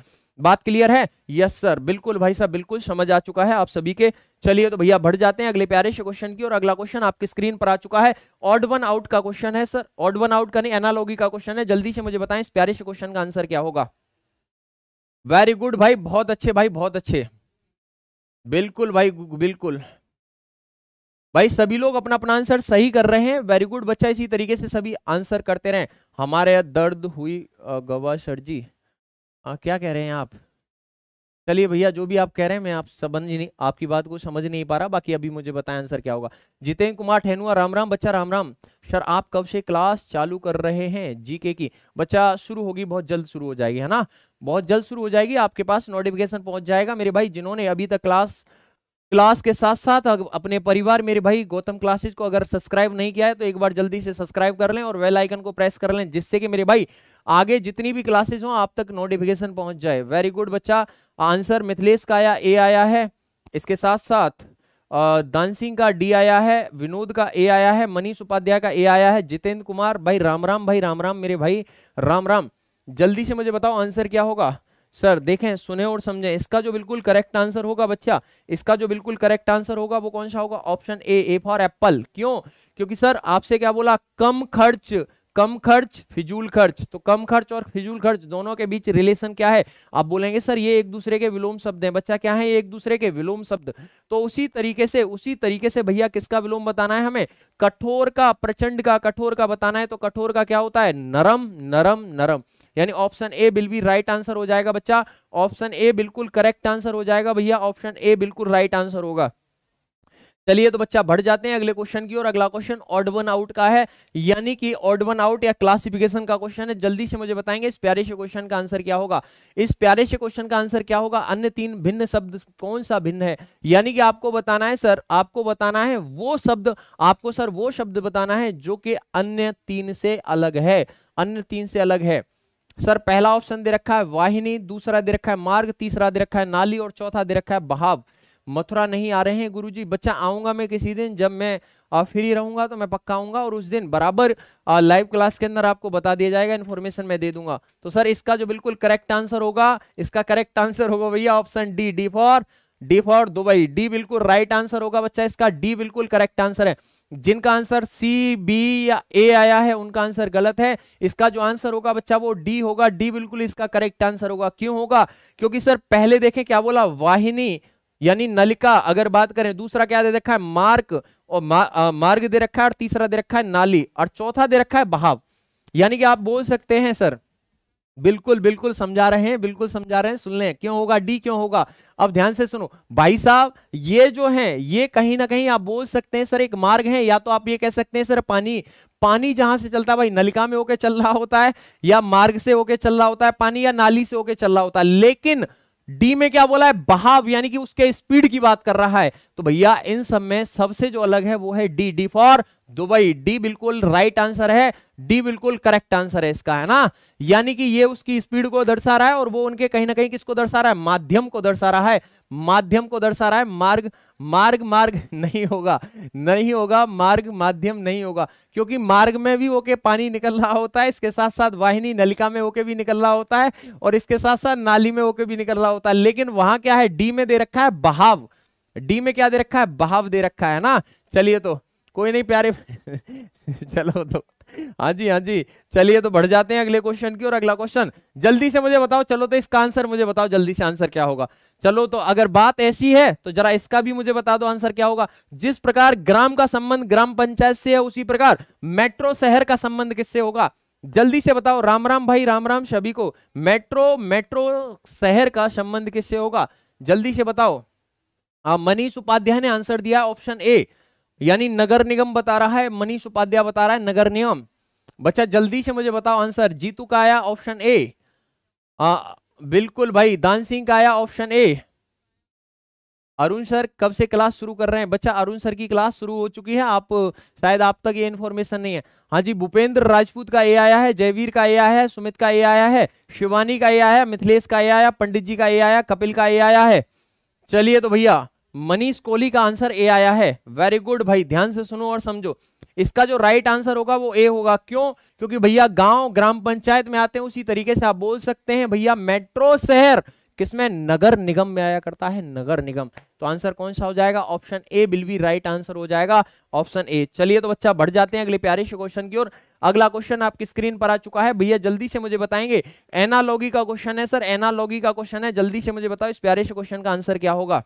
बात क्लियर है यस सर बिल्कुल भाई साहब बिल्कुल समझ आ चुका है आप सभी के चलिए तो भैया बढ़ जाते हैं अगले प्यारे से क्वेश्चन की और अगला क्वेश्चन आपकी स्क्रीन पर आ चुका है ऑड वन आउट का क्वेश्चन है सर ऑड वन आउट का नहीं एनालॉगी का क्वेश्चन है जल्दी से मुझे बताएं इस प्यारे से क्वेश्चन का आंसर क्या होगा वेरी गुड भाई बहुत अच्छे भाई बहुत अच्छे बिल्कुल भाई बिल्कुल भाई सभी लोग अपना अपना आंसर सही कर रहे हैं वेरी गुड बच्चा इसी तरीके से सभी आंसर करते रहे हमारे दर्द हुई गवा सर जी आ, हाँ, क्या कह रहे हैं आप चलिए भैया जो भी आप कह रहे हैं मैं आप समझ नहीं आपकी बात को समझ नहीं पा रहा बाकी अभी मुझे बताएं आंसर क्या होगा जितेंद्र कुमार ठेनुआ राम राम बच्चा राम राम सर आप कब से क्लास चालू कर रहे हैं जीके की बच्चा शुरू होगी बहुत जल्द शुरू हो जाएगी है ना बहुत जल्द शुरू हो जाएगी आपके पास नोटिफिकेशन पहुंच जाएगा मेरे भाई जिन्होंने अभी तक क्लास क्लास के साथ साथ अपने परिवार मेरे भाई गौतम क्लासेस को अगर सब्सक्राइब नहीं किया है तो एक बार जल्दी से सब्सक्राइब कर लें और वेल आइकन को प्रेस कर लें जिससे कि मेरे भाई आगे जितनी भी क्लासेज हो आप तक नोटिफिकेशन पहुंच जाए वेरी गुड बच्चा आंसर मिथिलेश का आया ए आया है इसके साथ साथ दान सिंह का डी आया है विनोद का ए आया है मनीष उपाध्याय का ए आया है जितेंद्र कुमार भाई राम राम भाई राम राम मेरे भाई राम राम जल्दी से मुझे बताओ आंसर क्या होगा सर देखें सुने और समझें इसका जो बिल्कुल करेक्ट आंसर होगा बच्चा इसका जो बिल्कुल करेक्ट आंसर होगा वो कौन सा होगा option A A for apple क्यों क्योंकि सर आपसे क्या बोला कम खर्च कम खर्च फिजूल खर्च तो कम खर्च और फिजूल खर्च दोनों के बीच रिलेशन क्या है आप बोलेंगे सर ये एक दूसरे के विलोम शब्द हैं बच्चा क्या है ये एक दूसरे के विलोम शब्द तो उसी तरीके से उसी तरीके से भैया किसका विलोम बताना है हमें कठोर का प्रचंड का कठोर का बताना है तो कठोर का क्या होता है नरम नरम नरम यानी option A will be right answer हो जाएगा बच्चा ऑप्शन ए बिल्कुल करेक्ट आंसर हो जाएगा भैया ऑप्शन ए बिल्कुल राइट आंसर होगा चलिए तो बच्चा बढ़ जाते हैं अगले क्वेश्चन की और अगला क्वेश्चन ऑड वन आउट का है यानी कि ऑड वन आउट या क्लासिफिकेशन का क्वेश्चन है जल्दी से मुझे बताएंगे इस प्यारे से क्वेश्चन का आंसर क्या होगा इस प्यारे से क्वेश्चन का आंसर क्या होगा अन्य तीन भिन्न शब्द कौन सा भिन्न है यानी कि आपको बताना है सर आपको बताना है वो शब्द आपको सर वो शब्द बताना है जो कि अन्य तीन से अलग है अन्य तीन से अलग है सर पहला ऑप्शन दे रखा है वाहिनी दूसरा दे रखा है मार्ग तीसरा दे रखा है नाली और चौथा दे रखा है बहाव मथुरा नहीं आ रहे हैं गुरुजी बच्चा आऊंगा मैं किसी दिन जब मैं फ्री रहूंगा तो मैं पक्का आऊंगा और उस दिन बराबर लाइव क्लास के अंदर आपको बता दिया जाएगा इन्फॉर्मेशन मैं दे दूंगा तो सर इसका जो बिल्कुल करेक्ट आंसर होगा इसका करेक्ट आंसर होगा भैया option D D for D for Dubai D बिल्कुल राइट आंसर होगा बच्चा इसका डी बिल्कुल करेक्ट आंसर है जिनका आंसर सी बी या ए आया है उनका आंसर गलत है इसका जो आंसर होगा बच्चा वो डी होगा डी बिल्कुल इसका करेक्ट आंसर होगा क्यों होगा क्योंकि सर पहले देखें क्या बोला वाहिनी यानी नलिका अगर बात करें दूसरा क्या दे रखा है मार्ग और मा, आ, मार्ग दे रखा है और तीसरा दे रखा है नाली और चौथा दे रखा है बहाव यानी कि आप बोल सकते हैं सर बिल्कुल बिल्कुल समझा रहे हैं बिल्कुल समझा रहे हैं सुन लें क्यों होगा डी क्यों होगा अब ध्यान से सुनो भाई साहब ये जो है ये कहीं ना कहीं आप बोल सकते हैं सर एक मार्ग है या तो आप ये कह सकते हैं सर पानी पानी जहां से चलता है भाई नलिका में होके चल रहा होता है या मार्ग से होके चल रहा होता है पानी या नाली से होके चल रहा होता है लेकिन डी में क्या बोला है बहाव यानी कि उसके स्पीड की बात कर रहा है तो भैया इन सब में सबसे जो अलग है वो है D D for Dubai D बिल्कुल राइट आंसर है डी बिल्कुल करेक्ट आंसर है इसका है ना यानी कि ये उसकी स्पीड को दर्शा रहा है और वो उनके कहीं ना कहीं किसको दर्शा रहा है माध्यम को दर्शा रहा है माध्यम को दर्शा रहा है मार्ग मार्ग मार्ग नहीं होगा नहीं होगा मार्ग माध्यम नहीं होगा क्योंकि मार्ग में भी होके पानी निकल रहा होता है इसके साथ साथ वाहिनी नलिका में होके भी निकल रहा होता है और इसके साथ साथ नाली में होके भी निकल रहा होता है लेकिन वहां क्या है डी में दे रखा है बहाव डी में क्या दे रखा है बहाव दे रखा है ना चलिए तो कोई नहीं प्यारे चलो तो हाँ जी हाँ जी चलिए तो बढ़ जाते हैं अगले क्वेश्चन की और अगला क्वेश्चन जल्दी से मुझे बताओ चलो तो इसका आंसर मुझे बताओ जल्दी से आंसर क्या होगा चलो तो अगर बात ऐसी है तो जरा इसका भी मुझे बता दो आंसर क्या होगा जिस प्रकार ग्राम का संबंध ग्राम पंचायत से है उसी प्रकार मेट्रो शहर का संबंध किससे होगा जल्दी से बताओ राम राम भाई राम राम सभी को मेट्रो मेट्रो शहर का संबंध किससे होगा जल्दी से बताओ मनीष उपाध्याय ने आंसर दिया ऑप्शन ए यानी नगर निगम बता रहा है मनीष उपाध्याय बता रहा है नगर निगम बच्चा जल्दी से मुझे बताओ आंसर जीतू का आया ऑप्शन ए आ, बिल्कुल भाई दान सिंह का आया ऑप्शन ए अरुण सर कब से क्लास शुरू कर रहे हैं बच्चा अरुण सर की क्लास शुरू हो चुकी है आप शायद आप तक ये इन्फॉर्मेशन नहीं है हाँ जी भूपेंद्र राजपूत का ए आया है जयवीर का ए आया है सुमित का ए आया है शिवानी का ए आया मिथिलेश का ए आया पंडित जी का ए आया कपिल का ए आया है चलिए तो भैया मनीष कोहली का आंसर ए आया है वेरी गुड भाई ध्यान से सुनो और समझो इसका जो राइट आंसर होगा वो ए होगा क्यों क्योंकि भैया गांव ग्राम पंचायत में आते हैं उसी तरीके से आप बोल सकते हैं भैया मेट्रो शहर किसमें नगर निगम में आया करता है नगर निगम तो आंसर कौन सा हो जाएगा option A will be right answer हो जाएगा ऑप्शन ए चलिए तो बच्चा बढ़ जाते हैं अगले प्यारे से क्वेश्चन की ओर अगला क्वेश्चन आपकी स्क्रीन पर आ चुका है भैया जल्दी से मुझे बताएंगे एनालॉगी का क्वेश्चन है सर एनालॉगी का क्वेश्चन है जल्दी से मुझे बताओ इस प्यारे से क्वेश्चन का आंसर क्या होगा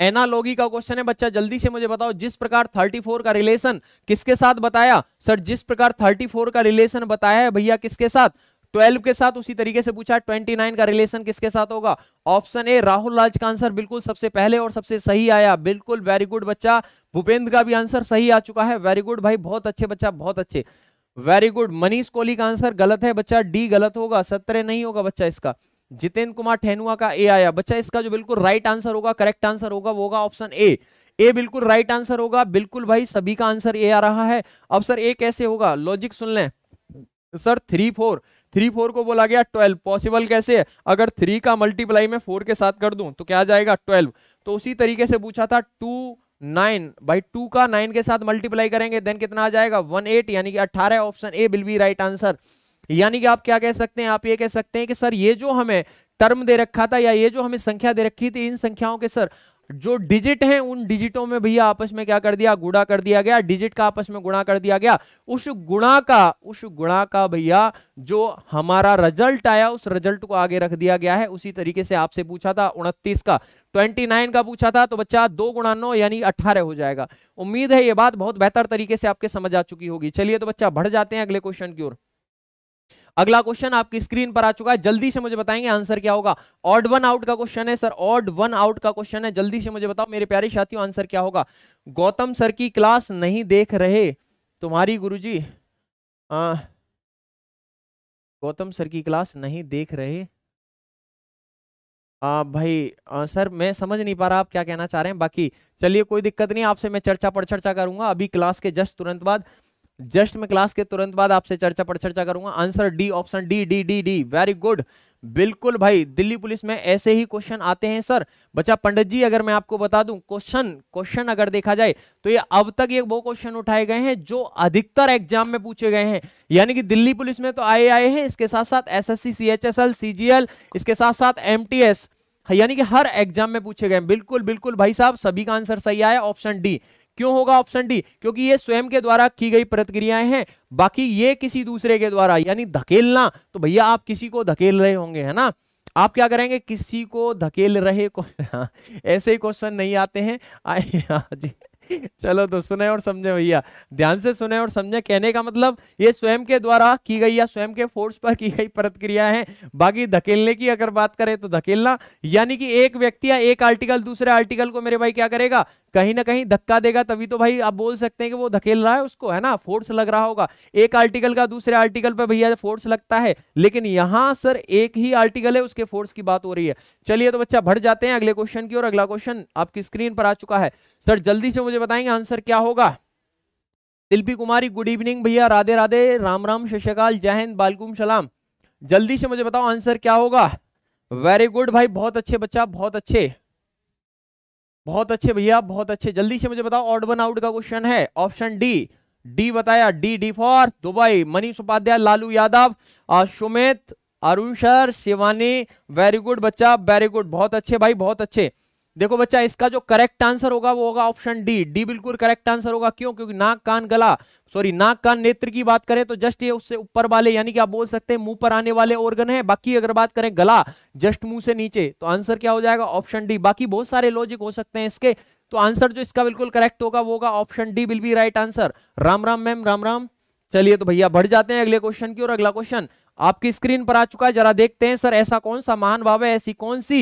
एनालॉगी का क्वेश्चन है बच्चा जल्दी से मुझे बताओ जिस प्रकार 34 का रिलेशन किसके साथ बताया सर जिस प्रकार 34 का रिलेशन बताया है भैया किसके साथ 12 के साथ उसी तरीके से पूछा 29 का रिलेशन किसके साथ होगा ऑप्शन ए राहुल राज का आंसर बिल्कुल सबसे पहले और सबसे सही आया बिल्कुल वेरी गुड बच्चा भूपेंद्र का भी आंसर सही आ चुका है वेरी गुड भाई बहुत अच्छे बच्चा बहुत अच्छे वेरी गुड मनीष कोहली का आंसर गलत है बच्चा डी गलत होगा सत्रह नहीं होगा बच्चा इसका जितेंद्र कुमार ठेनुआ का ए आया बच्चा इसका जो बिल्कुल राइट आंसर होगा करेक्ट आंसर होगा वो होगा ऑप्शन ए ए बिल्कुल राइट आंसर होगा बिल्कुल भाई सभी का आंसर ए आ रहा है अब सर ए कैसे होगा लॉजिक सुन लें sir three four three four को बोला गया ट्वेल्व पॉसिबल कैसे है अगर थ्री का मल्टीप्लाई में फोर के साथ कर दूं तो क्या आ जाएगा ट्वेल्व तो उसी तरीके से पूछा था टू नाइन भाई टू का नाइन के साथ मल्टीप्लाई करेंगे देन कितना आ जाएगा वन एट यानी कि अट्ठारह option A will be right answer यानी कि आप क्या कह सकते हैं आप ये कह सकते हैं कि सर ये जो हमें टर्म दे रखा था या ये जो हमें संख्या दे रखी थी इन संख्याओं के सर जो डिजिट हैं उन डिजिटों में भैया आपस में क्या कर दिया गुणा कर दिया गया डिजिट का आपस में गुणा कर दिया गया उस गुणा का उस गुणा का भैया जो हमारा रिजल्ट आया उस रिजल्ट को आगे रख दिया गया है उसी तरीके से आपसे पूछा था उनतीस का 29 का पूछा था तो बच्चा दो गुणा नौ यानी 18 हो जाएगा उम्मीद है ये बात बहुत बेहतर तरीके से आपके समझ आ चुकी होगी चलिए तो बच्चा बढ़ जाते हैं अगले क्वेश्चन की ओर अगला क्वेश्चन आपकी स्क्रीन पर आ चुका है जल्दी से मुझे बताएंगे आंसर क्या होगा ऑड वन आउट का क्वेश्चन है सर ऑड वन आउट का क्वेश्चन है जल्दी से मुझे बताओ मेरे प्यारे साथियों आंसर क्या होगा गौतम सर की क्लास नहीं देख रहे तुम्हारी गुरुजी आ, गौतम सर की क्लास नहीं देख रहे आ, भाई आ, सर मैं समझ नहीं पा रहा आप क्या कहना चाह रहे हैं बाकी चलिए कोई दिक्कत नहीं आपसे मैं चर्चा पर चर्चा करूंगा अभी क्लास के जस्ट तुरंत बाद जस्ट मैं क्लास के तुरंत बाद आपसे चर्चा पर चर्चा करूंगा answer D option D D D D very good बिल्कुल भाई दिल्ली पुलिस में ऐसे ही क्वेश्चन आते हैं सर बच्चा पंडित जी अगर मैं आपको बता दूं क्वेश्चन क्वेश्चन अगर देखा जाए तो ये अब तक ये वो क्वेश्चन उठाए गए हैं जो अधिकतर एग्जाम में पूछे गए हैं यानी कि दिल्ली पुलिस में तो आए आए हैं इसके साथ साथ एस एस सी सीजीएल इसके साथ साथ एम यानी कि हर एग्जाम में पूछे गए बिल्कुल बिल्कुल भाई साहब सभी का आंसर सही आया ऑप्शन डी क्यों होगा ऑप्शन डी क्योंकि ये स्वयं के द्वारा की गई प्रतिक्रियाएं हैं बाकी ये किसी दूसरे के द्वारा यानी धकेलना तो भैया आप किसी को धकेल रहे होंगे है ना आप क्या करेंगे किसी को धकेल रहे को ऐसे ही क्वेश्चन नहीं आते हैं आए जी चलो तो सुने और समझे भैया ध्यान से सुने और समझे कहने का मतलब ये स्वयं के द्वारा की गई या स्वयं के फोर्स पर की गई प्रतिक्रिया है बाकी धकेलने की अगर बात करें तो धकेलना यानी कि एक व्यक्ति या एक आर्टिकल दूसरे आर्टिकल को मेरे भाई क्या करेगा कहीं ना कहीं धक्का देगा तभी तो भाई आप बोल सकते हैं कि वो धकेल रहा है उसको है ना फोर्स लग रहा होगा एक आर्टिकल का दूसरे आर्टिकल पर भैया फोर्स लगता है लेकिन यहाँ सर एक ही आर्टिकल है उसके फोर्स की बात हो रही है चलिए तो बच्चा बढ़ जाते हैं अगले क्वेश्चन की और अगला क्वेश्चन आपकी स्क्रीन पर आ चुका है सर जल्दी से मुझे बताएंगे आंसर क्या होगा दिल्पी कुमारी गुड इवनिंग भैया राधे राधे राम राम शशकाल जय हिंद बालकुम सलाम जल्दी से मुझे बताओ आंसर क्या होगा वेरी गुड भाई बहुत अच्छे बच्चा बहुत अच्छे बहुत अच्छे भैया बहुत अच्छे जल्दी से मुझे बताओ ऑड वन आउट का क्वेश्चन है ऑप्शन डी डी बताया D D for Dubai Manish Upadhyay Lalu Yadav Sumit Arun sir Shivani very good बच्चा वेरी गुड बहुत अच्छे भाई बहुत अच्छे देखो बच्चा इसका जो करेक्ट आंसर होगा वो होगा ऑप्शन डी डी बिल्कुल करेक्ट आंसर होगा क्यों क्योंकि नाक कान गला सॉरी नाक कान नेत्र की बात करें तो जस्ट ये उससे ऊपर वाले यानी कि आप बोल सकते हैं मुंह पर आने वाले ऑर्गन है बाकी अगर बात करें गला जस्ट मुंह से नीचे तो आंसर क्या हो जाएगा ऑप्शन डी बाकी बहुत सारे लॉजिक हो सकते हैं इसके तो आंसर जो इसका बिल्कुल करेक्ट होगा वो होगा option D will be right answer Ram Ram ma'am Ram Ram चलिए तो भैया बढ़ जाते हैं अगले क्वेश्चन की और अगला क्वेश्चन आपकी स्क्रीन पर आ चुका है जरा देखते हैं सर ऐसा कौन सा महान भाव है ऐसी कौन सी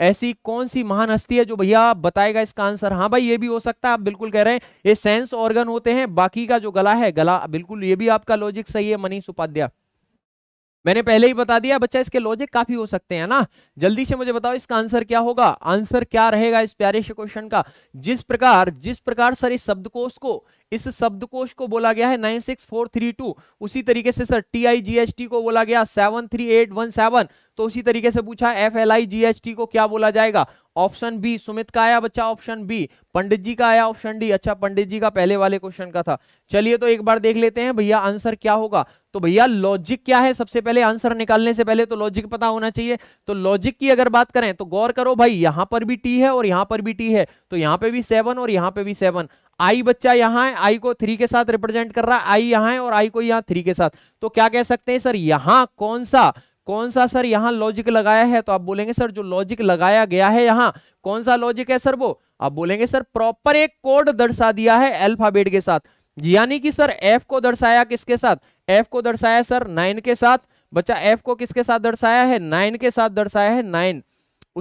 ऐसी कौन सी महान हस्ती है जो भैया बताएगा इसका आंसर हाँ भाई ये भी हो सकता है आप बिल्कुल कह रहे हैं ये सेंस ऑर्गन होते हैं बाकी का जो गला है गला बिल्कुल ये भी आपका लॉजिक सही है मनीष उपाध्याय मैंने पहले ही बता दिया बच्चा इसके लॉजिक काफी हो सकते हैं ना जल्दी से मुझे बताओ इसका आंसर क्या होगा आंसर क्या रहेगा इस प्यारे से क्वेश्चन का जिस प्रकार जिस प्रकार सर इस शब्दकोश को इस शब्दकोश को बोला गया है nine six four three two उसी तरीके से sir T I G S T को बोला गया seven three eight one seven तो उसी तरीके से पूछा F L I G S T को क्या बोला जाएगा ऑप्शन बी सुमित का आया बच्चा ऑप्शन बी पंडित जी का आया ऑप्शन डी अच्छा पंडित जी का पहले वाले क्वेश्चन का था चलिए तो एक बार देख लेते हैं भैया आंसर क्या होगा तो भैया लॉजिक क्या है सबसे पहले आंसर निकालने से पहले तो लॉजिक पता होना चाहिए तो लॉजिक की अगर बात करें तो गौर करो भाई यहां पर भी टी है और यहां पर भी टी है तो यहां पर भी सेवन और यहां पर भी सेवन आई बच्चा यहां है आई को थ्री के साथ रिप्रेजेंट कर रहा है आई यहां है और आई को यहां थ्री के साथ तो क्या कह सकते हैं सर यहां कौन सा कौन सा सर यहां लॉजिक लगाया है तो आप बोलेंगे सर जो लॉजिक लगाया गया है यहाँ कौन सा लॉजिक है सर वो आप बोलेंगे सर प्रॉपर एक कोड दर्शा दिया है अल्फाबेट के साथ यानी कि सर एफ को दर्शाया किसके साथ एफ को दर्शाया सर नाइन के साथ बच्चा एफ को किसके साथ दर्शाया है नाइन के साथ दर्शाया है नाइन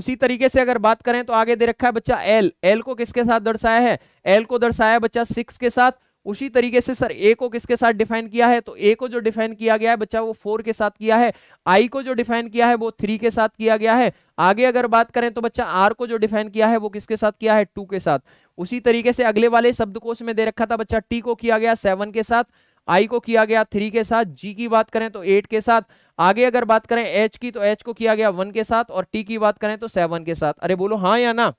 उसी तरीके से अगर बात करें तो आगे दे रखा है बच्चा एल एल को किसके साथ दर्शाया है एल को दर्शाया बच्चा सिक्स के साथ उसी तरीके से सर ए को किसके साथ डिफाइन किया है तो ए को जो डिफाइन किया गया है बच्चा वो फोर के साथ किया है आई को जो डिफाइन किया है वो थ्री के साथ किया गया है आगे अगर बात करें तो बच्चा आर को जो डिफाइन किया है वो किसके साथ किया है टू के साथ उसी तरीके से अगले वाले शब्द में दे रखा था बच्चा टी को किया गया सेवन के साथ आई को किया गया थ्री के साथ जी की बात करें तो एट के साथ आगे अगर बात करें एच की तो एच को किया गया वन के साथ और टी की बात करें तो सेवन के साथ अरे बोलो हाँ या ना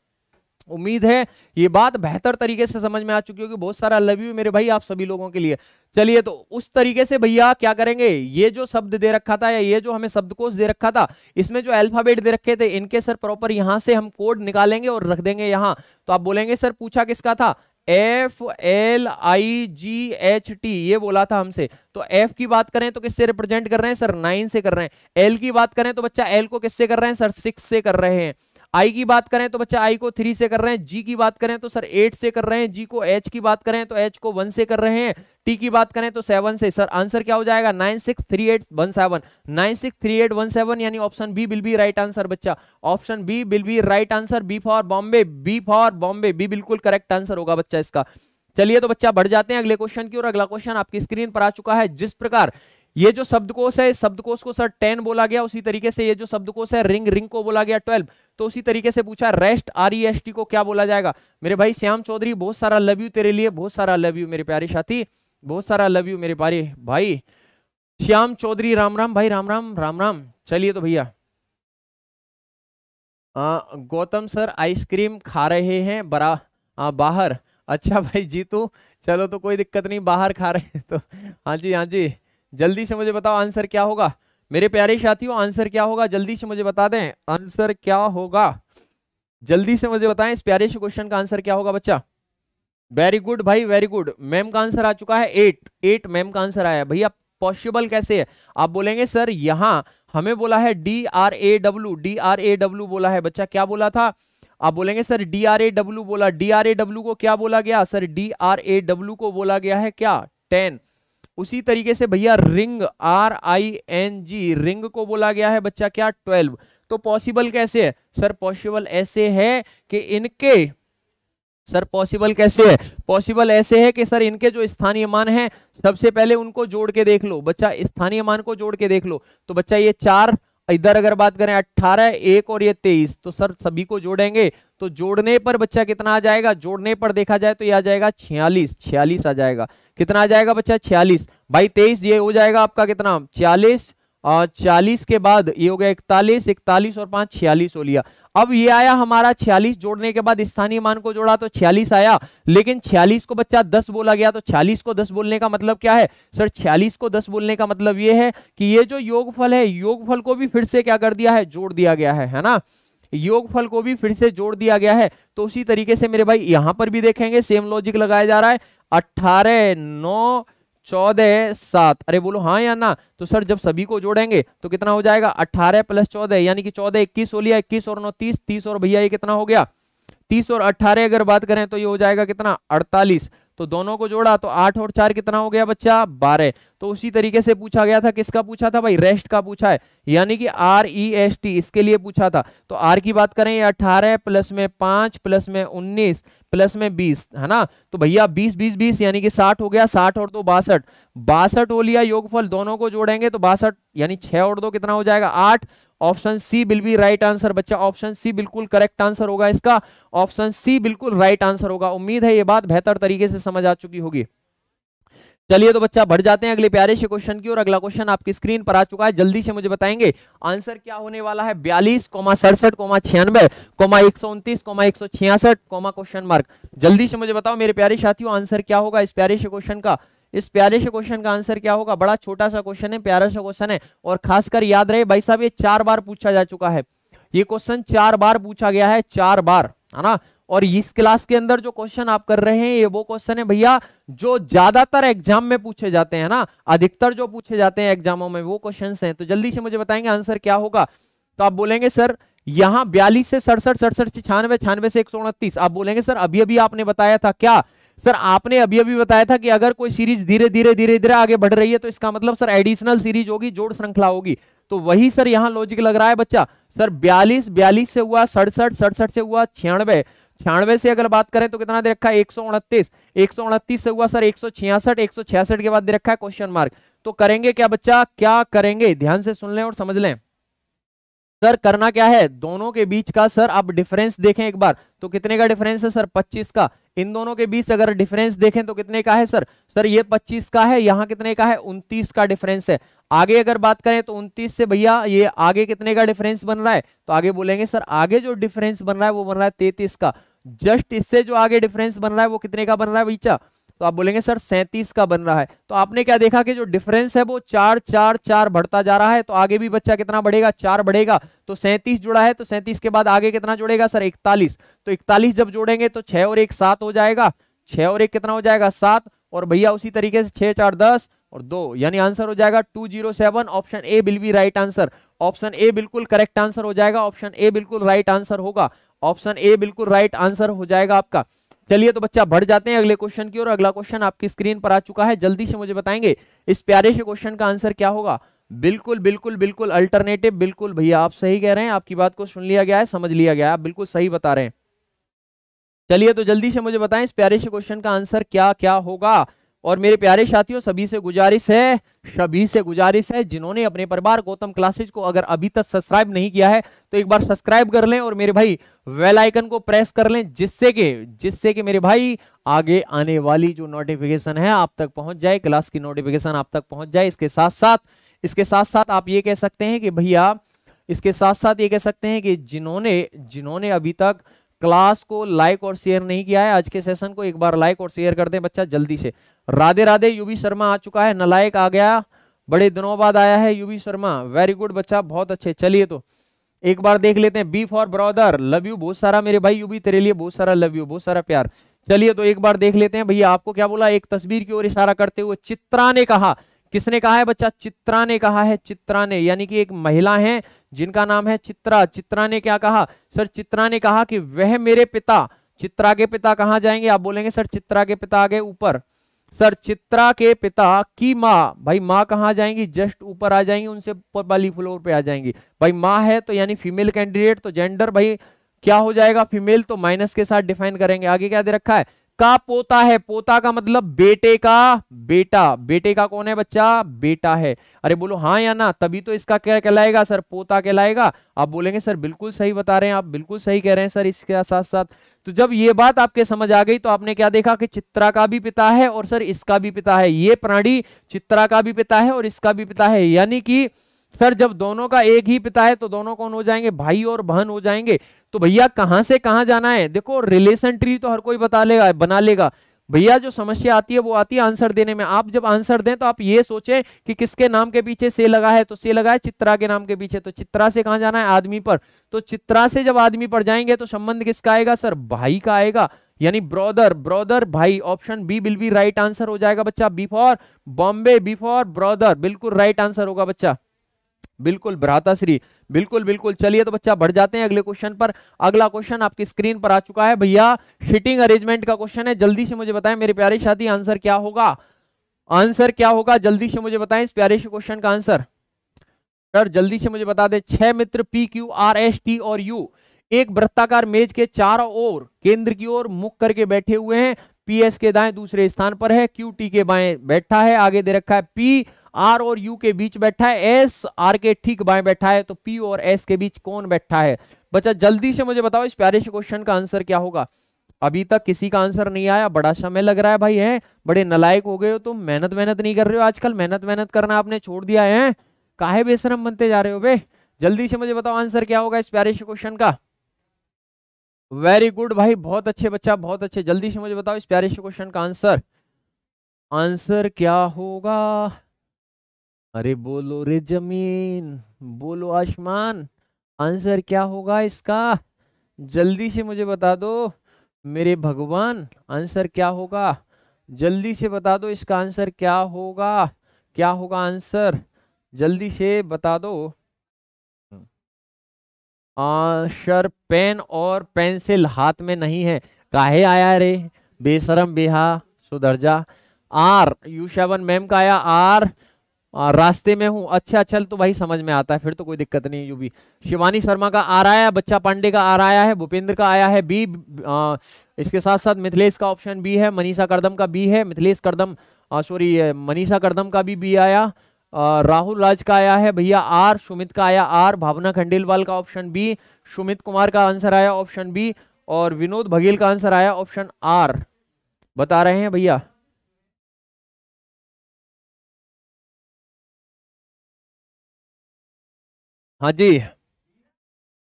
उम्मीद है ये बात बेहतर तरीके से समझ में आ चुकी होगी बहुत सारा लव यू मेरे भाई आप सभी लोगों के लिए चलिए तो उस तरीके से भैया क्या करेंगे ये जो शब्द दे रखा था या ये जो हमें शब्दकोश दे रखा था इसमें जो अल्फाबेट दे रखे थे इनके सर प्रॉपर यहां से हम कोड निकालेंगे और रख देंगे यहां तो आप बोलेंगे सर पूछा किसका था F L I G H T ये बोला था हमसे तो एफ की बात करें तो किससे रिप्रेजेंट कर रहे हैं सर नाइन से कर रहे हैं एल की बात करें तो बच्चा एल को किससे कर रहे हैं सर सिक्स से कर रहे हैं आई की बात करें तो बच्चा आई को थ्री से कर रहे हैं जी की बात करें तो सर एट से कर रहे हैं जी को एच की बात करें तो एच को वन से कर रहे हैं टी की बात करें तो सेवन से सर आंसर क्या हो जाएगा nine six three eight one seven nine six three eight one seven यानी option B will be right answer बच्चा option B will be right answer B for Bombay B for Bombay B बिल्कुल correct answer होगा बच्चा इसका चलिए तो बच्चा बढ़ जाते हैं अगले क्वेश्चन की और अगला क्वेश्चन आपकी स्क्रीन पर आ चुका है जिस प्रकार ये जो शब्दकोश है शब्दकोश को सर टेन बोला गया उसी तरीके से ये जो शब्दकोश है रिंग रिंग को बोला गया ट्वेल्व तो उसी तरीके से पूछा rest R E S T को क्या बोला जाएगा मेरे भाई श्याम चौधरी बहुत सारा लव यू तेरे लिए बहुत सारा लव यू मेरे प्यारे साथी बहुत सारा लव यू मेरे प्यारे भाई श्याम चौधरी राम राम भाई राम राम राम राम चलिए तो भैया गौतम सर आइसक्रीम खा रहे हैं बरा आ, बाहर अच्छा भाई जीतू चलो तो कोई दिक्कत नहीं बाहर खा रहे हैं तो हाँ जी हाँ जी जल्दी से मुझे बताओ आंसर क्या होगा मेरे प्यारे साथियों आंसर क्या होगा जल्दी से मुझे बता दें आंसर क्या होगा जल्दी से मुझे बताएं इस प्यारे से क्वेश्चन का आंसर क्या होगा बच्चा वेरी गुड भाई वेरी गुड मैम का आंसर आ चुका है एट एट मैम का आंसर आया भैया पॉसिबल कैसे है आप बोलेंगे सर यहाँ हमें बोला है D R A W D R A W बोला है बच्चा क्या बोला था आप बोलेंगे sir D R A W बोला डी आर ए डब्ल्यू को क्या बोला गया sir D R A W को बोला गया है क्या टेन उसी तरीके से भैया ring R I N G ring को बोला गया है बच्चा क्या ट्वेल्व तो पॉसिबल कैसे है सर पॉसिबल ऐसे है कि इनके सर पॉसिबल कैसे है पॉसिबल ऐसे है कि सर इनके जो स्थानीय मान है सबसे पहले उनको जोड़ के देख लो बच्चा स्थानीय मान को जोड़ के देख लो तो बच्चा ये चार इधर अगर बात करें अट्ठारह एक और ये तेईस तो सर सभी को जोड़ेंगे तो जोड़ने पर बच्चा कितना आ जाएगा जोड़ने पर देखा जाए तो यह आ जाएगा छियालीस छियालीस आ जाएगा कितना आ जाएगा बच्चा छियालीस भाई तेईस ये हो जाएगा आपका कितना छियालीस और चालीस के बाद ये हो गया इकतालीस इकतालीस और पांच छियालीस हो लिया अब ये आया हमारा छियालीस जोड़ने के बाद स्थानीय मान को जोड़ा तो छियालीस आया लेकिन छियालीस को बच्चा दस बोला गया तो छियालीस को दस बोलने का मतलब क्या है सर छियालीस को दस बोलने का मतलब ये है कि ये जो योगफल है योगफल को भी फिर से क्या कर दिया है जोड़ दिया गया है है ना योगफल को भी फिर से जोड़ दिया गया है तो उसी तरीके से मेरे भाई यहां पर भी देखेंगे सेम लॉजिक लगाया जा रहा है अट्ठारह नौ चौदह सात अरे बोलो हाँ या ना तो सर जब सभी को जोड़ेंगे तो कितना हो जाएगा अट्ठारह प्लस चौदह यानी कि चौदह इक्कीस हो लिया इक्कीस और नौ तीस तीस और भैया ये कितना हो गया तीस और अट्ठारह अगर बात करें तो ये हो जाएगा कितना अड़तालीस तो दोनों को जोड़ा तो आठ और चार कितना हो गया बच्चा बारह तो उसी तरीके से पूछा गया था किसका पूछा था भाई रेस्ट का पूछा है यानी कि आर ई एस टी इसके लिए पूछा था तो आर की बात करें अठारह प्लस में पांच प्लस में उन्नीस प्लस में बीस है ना तो भैया बीस बीस बीस यानी कि साठ हो गया साठ और दो बासठ बासठ हो लिया योगफल दोनों को जोड़ेंगे तो बासठ यानी छह और दो कितना हो जाएगा आठ option C will be right answer बच्चा ऑप्शन सी बिल्कुल करेक्ट आंसर होगा इसका ऑप्शन सी बिल्कुल राइट आंसर होगा उम्मीद है ये बात बेहतर तरीके से समझ आ चुकी होगी चलिए तो बच्चा बढ़ जाते हैं अगले प्यारे से क्वेश्चन की और अगला क्वेश्चन आपकी स्क्रीन पर आ चुका है जल्दी से मुझे बताएंगे आंसर क्या होने वाला है बयालीस कोमा सड़सठ कोमा छियानवे कोमा एक सौ उनतीस कोमा एक सौ छियासठ कोमा क्वेश्चन मार्क जल्दी से मुझे बताओ मेरे प्यारे साथियों आंसर क्या होगा इस प्यारे से क्वेश्चन का इस प्यारे से क्वेश्चन का आंसर क्या होगा बड़ा छोटा सा क्वेश्चन है प्यारा सा क्वेश्चन है और खासकर याद रहे भाई साहब ये चार बार पूछा जा चुका है ये क्वेश्चन चार बार पूछा गया है चार बार है ना और इस क्लास के अंदर जो क्वेश्चन आप कर रहे हैं ये वो क्वेश्चन है भैया जो ज्यादातर एग्जाम में पूछे जाते हैं ना अधिकतर जो पूछे जाते हैं एग्जामों में वो क्वेश्चन हैं तो जल्दी से मुझे बताएंगे आंसर क्या होगा तो आप बोलेंगे सर यहाँ बयालीस से सड़सठ सड़सठ से छियानवे छियानवे से एक आप बोलेंगे सर अभी अभी आपने बताया था क्या सर आपने अभी अभी बताया था कि अगर कोई सीरीज धीरे धीरे धीरे धीरे आगे बढ़ रही है तो इसका मतलब सर एडिशनल सीरीज होगी जोड़ श्रृंखला होगी तो वही सर यहाँ लॉजिक लग रहा है बच्चा सर बयालीस बयालीस से हुआ सड़सठ सड़सठ से हुआ छियानवे छियानवे से अगर बात करें तो कितना दे रखा है एक सौ उनतीस एक सौ उनतीस से हुआ सर एक सौ छियासठ एक सौ छियासठ के बाद दे रखा है क्वेश्चन मार्क तो करेंगे क्या बच्चा क्या करेंगे ध्यान से सुन लें और समझ लें सर करना क्या है दोनों के बीच का सर आप डिफरेंस देखें एक बार तो कितने का डिफरेंस है सर 25 का इन दोनों के बीच अगर डिफरेंस देखें तो कितने का है सर सर ये 25 का है यहाँ कितने का है 29 का डिफरेंस है आगे अगर बात करें तो 29 से भैया ये आगे कितने का डिफरेंस बन रहा है तो आगे बोलेंगे सर आगे जो डिफरेंस बन रहा है वो बन रहा है तैतीस का जस्ट इससे जो आगे डिफरेंस बन रहा है वो कितने का बन रहा है बीचा तो आप बोलेंगे सर सैंतीस का बन रहा है तो आपने क्या देखा कि जो डिफरेंस है वो चार चार चार बढ़ता जा रहा है तो आगे भी बच्चा कितना बढ़ेगा चार बढ़ेगा तो सैंतीस जुड़ा है तो सैंतीस के बाद आगे कितना जुड़ेगा सर इकतालीस तो इकतालीस जब जोड़ेंगे तो छह और एक सात हो जाएगा छह और एक कितना हो जाएगा सात और भैया उसी तरीके से छह चार दस और दो यानी आंसर हो जाएगा two zero seven option A will be right answer option A बिल्कुल करेक्ट आंसर हो जाएगा ऑप्शन ए बिल्कुल राइट आंसर होगा ऑप्शन ए बिल्कुल राइट आंसर हो जाएगा आपका चलिए तो बच्चा बढ़ जाते हैं अगले क्वेश्चन की ओर अगला क्वेश्चन आपकी स्क्रीन पर आ चुका है जल्दी से मुझे बताएंगे इस प्यारे से क्वेश्चन का आंसर क्या होगा बिल्कुल बिल्कुल बिल्कुल अल्टरनेटिव बिल्कुल भैया आप सही कह रहे हैं आपकी बात को सुन लिया गया है समझ लिया गया है आप बिल्कुल सही बता रहे हैं चलिए तो जल्दी से मुझे बताएं इस प्यारे से क्वेश्चन का आंसर क्या क्या होगा और मेरे प्यारे साथियों सभी से गुजारिश है सभी से गुजारिश है जिन्होंने अपने परिवार गौतम क्लासेज को अगर अभी तक सब्सक्राइब नहीं किया है तो एक बार सब्सक्राइब कर लें और मेरे भाई वेल आइकन को प्रेस कर लें जिससे कि जिससे कि मेरे भाई आगे आने वाली जो नोटिफिकेशन है आप तक पहुंच जाए क्लास की नोटिफिकेशन आप तक पहुंच जाए इसके साथ साथ इसके साथ साथ आप ये कह सकते हैं कि भैया इसके साथ साथ ये कह सकते हैं कि जिन्होंने जिन्होंने अभी तक क्लास को लाइक और शेयर नहीं किया है आज के सेशन को एक बार लाइक और शेयर कर दें बच्चा जल्दी से राधे राधे यूवी शर्मा आ चुका है नलायक आ गया बड़े दिनों बाद आया है यूवी शर्मा वेरी गुड बच्चा बहुत अच्छे चलिए तो एक बार देख लेते हैं B for brother love you बहुत सारा मेरे भाई यूवी तेरे लिए बहुत सारा लव यू बहुत सारा प्यार चलिए तो एक बार देख लेते हैं भैया आपको क्या बोला एक तस्वीर की ओर इशारा करते हुए चित्रा ने कहा किसने कहा है बच्चा चित्रा ने कहा है चित्रा ने यानी कि एक महिला है जिनका नाम है चित्रा चित्रा ने क्या कहा सर चित्रा ने कहा कि वह मेरे पिता चित्रा के पिता कहां जाएंगे आप बोलेंगे सर चित्रा के पिता आगे ऊपर सर चित्रा के पिता की माँ भाई माँ कहाँ जाएंगी जस्ट ऊपर आ जाएंगी उनसे ऊपर वाली फ्लोर पे आ जाएंगी भाई माँ है तो यानी फीमेल कैंडिडेट तो जेंडर भाई क्या हो जाएगा फीमेल तो माइनस के साथ डिफाइन करेंगे आगे क्या दे रखा है का पोता है पोता का मतलब बेटे का बेटा बेटे का कौन है बच्चा बेटा है अरे बोलो हाँ या ना तभी तो इसका क्या कहलाएगा सर पोता कहलाएगा आप बोलेंगे सर बिल्कुल सही बता रहे हैं आप बिल्कुल सही कह रहे हैं सर इसके साथ साथ तो जब ये बात आपके समझ आ गई तो आपने क्या देखा कि चित्रा का भी पिता है और सर इसका भी पिता है ये प्राणी चित्रा का भी पिता है और इसका भी पिता है यानी कि सर जब दोनों का एक ही पिता है तो दोनों कौन हो जाएंगे भाई और बहन हो जाएंगे तो भैया कहां से कहां जाना है देखो रिलेशन ट्री तो हर कोई बता लेगा बना लेगा भैया जो समस्या आती है वो आती है आंसर देने में आप जब आंसर दें तो आप ये सोचें कि किसके नाम के पीछे से लगा है तो से लगा है चित्रा के नाम के पीछे तो चित्रा से कहां जाना है आदमी पर तो चित्रा से जब आदमी पर जाएंगे तो संबंध किसका आएगा सर भाई का आएगा यानी ब्रॉदर ब्रॉदर भाई option B will be right answer हो जाएगा बच्चा B for Bombay B for brother brother बिल्कुल राइट आंसर होगा बच्चा बिल्कुल भ्राता श्री बिल्कुल बिल्कुल चलिए तो बच्चा बढ़ जाते हैं अगले क्वेश्चन पर अगला क्वेश्चन आपकी स्क्रीन पर आ चुका है भैया फिटिंग अरेंजमेंट का क्वेश्चन है जल्दी से मुझे बताएं मेरे प्यारे साथी आंसर क्या होगा आंसर क्या होगा जल्दी से मुझे बताएं इस प्यारे से क्वेश्चन का आंसर सर जल्दी से मुझे बता दे छह मित्र P Q R S T और यू एक वृत्ताकार मेज के चारों ओर केंद्र की ओर मुख करके बैठे हुए हैं पीएस के दाएं दूसरे स्थान पर है क्यू टी के बाएं बैठा है आगे दे रखा है पी आर और यू के बीच बैठा है एस आर के ठीक बाएं बैठा है तो पी और एस के बीच कौन बैठा है बच्चा जल्दी से मुझे बताओ इस प्यारे से क्वेश्चन का आंसर क्या होगा अभी तक किसी का आंसर नहीं आया बड़ा समय लग रहा है भाई है बड़े नलायक हो गए हो तुम मेहनत मेहनत नहीं कर रहे हो आजकल मेहनत मेहनत करना आपने छोड़ दिया है काहे बेसरम बनते जा रहे हो बे जल्दी से मुझे बताओ आंसर क्या होगा इस प्यारे से क्वेश्चन का वेरी गुड भाई बहुत अच्छे बच्चा बहुत अच्छे जल्दी से मुझे बताओ इस प्यारे से क्वेश्चन का आंसर आंसर क्या होगा अरे बोलो रे जमीन बोलो आसमान आंसर क्या होगा इसका जल्दी से मुझे बता दो मेरे भगवान आंसर क्या होगा जल्दी से बता दो इसका आंसर क्या होगा क्या होगा आंसर जल्दी से बता दो आंसर पेन और पेंसिल हाथ में नहीं है काहे आया रे बेसरम बेहा सुधर जा आर यू सेवन मैम का आया आर हाँ, रास्ते में हूँ अच्छा चल तो भाई समझ में आता है फिर तो कोई दिक्कत नहीं है भी शिवानी शर्मा का आ रहा है बच्चा पांडे का आ रहा है भूपेंद्र का आया है बी आ, इसके साथ साथ मिथिलेश का ऑप्शन बी है मनीषा करदम का बी है मिथिलेश करदम सॉरी मनीषा करदम का भी बी आया राहुल राज का आया है भैया आर सुमित का आया आर भावना खंडेलवाल का ऑप्शन बी सुमित कुमार का आंसर आया ऑप्शन बी और विनोद बघेल का आंसर आया ऑप्शन आर बता रहे हैं भैया हाँ जी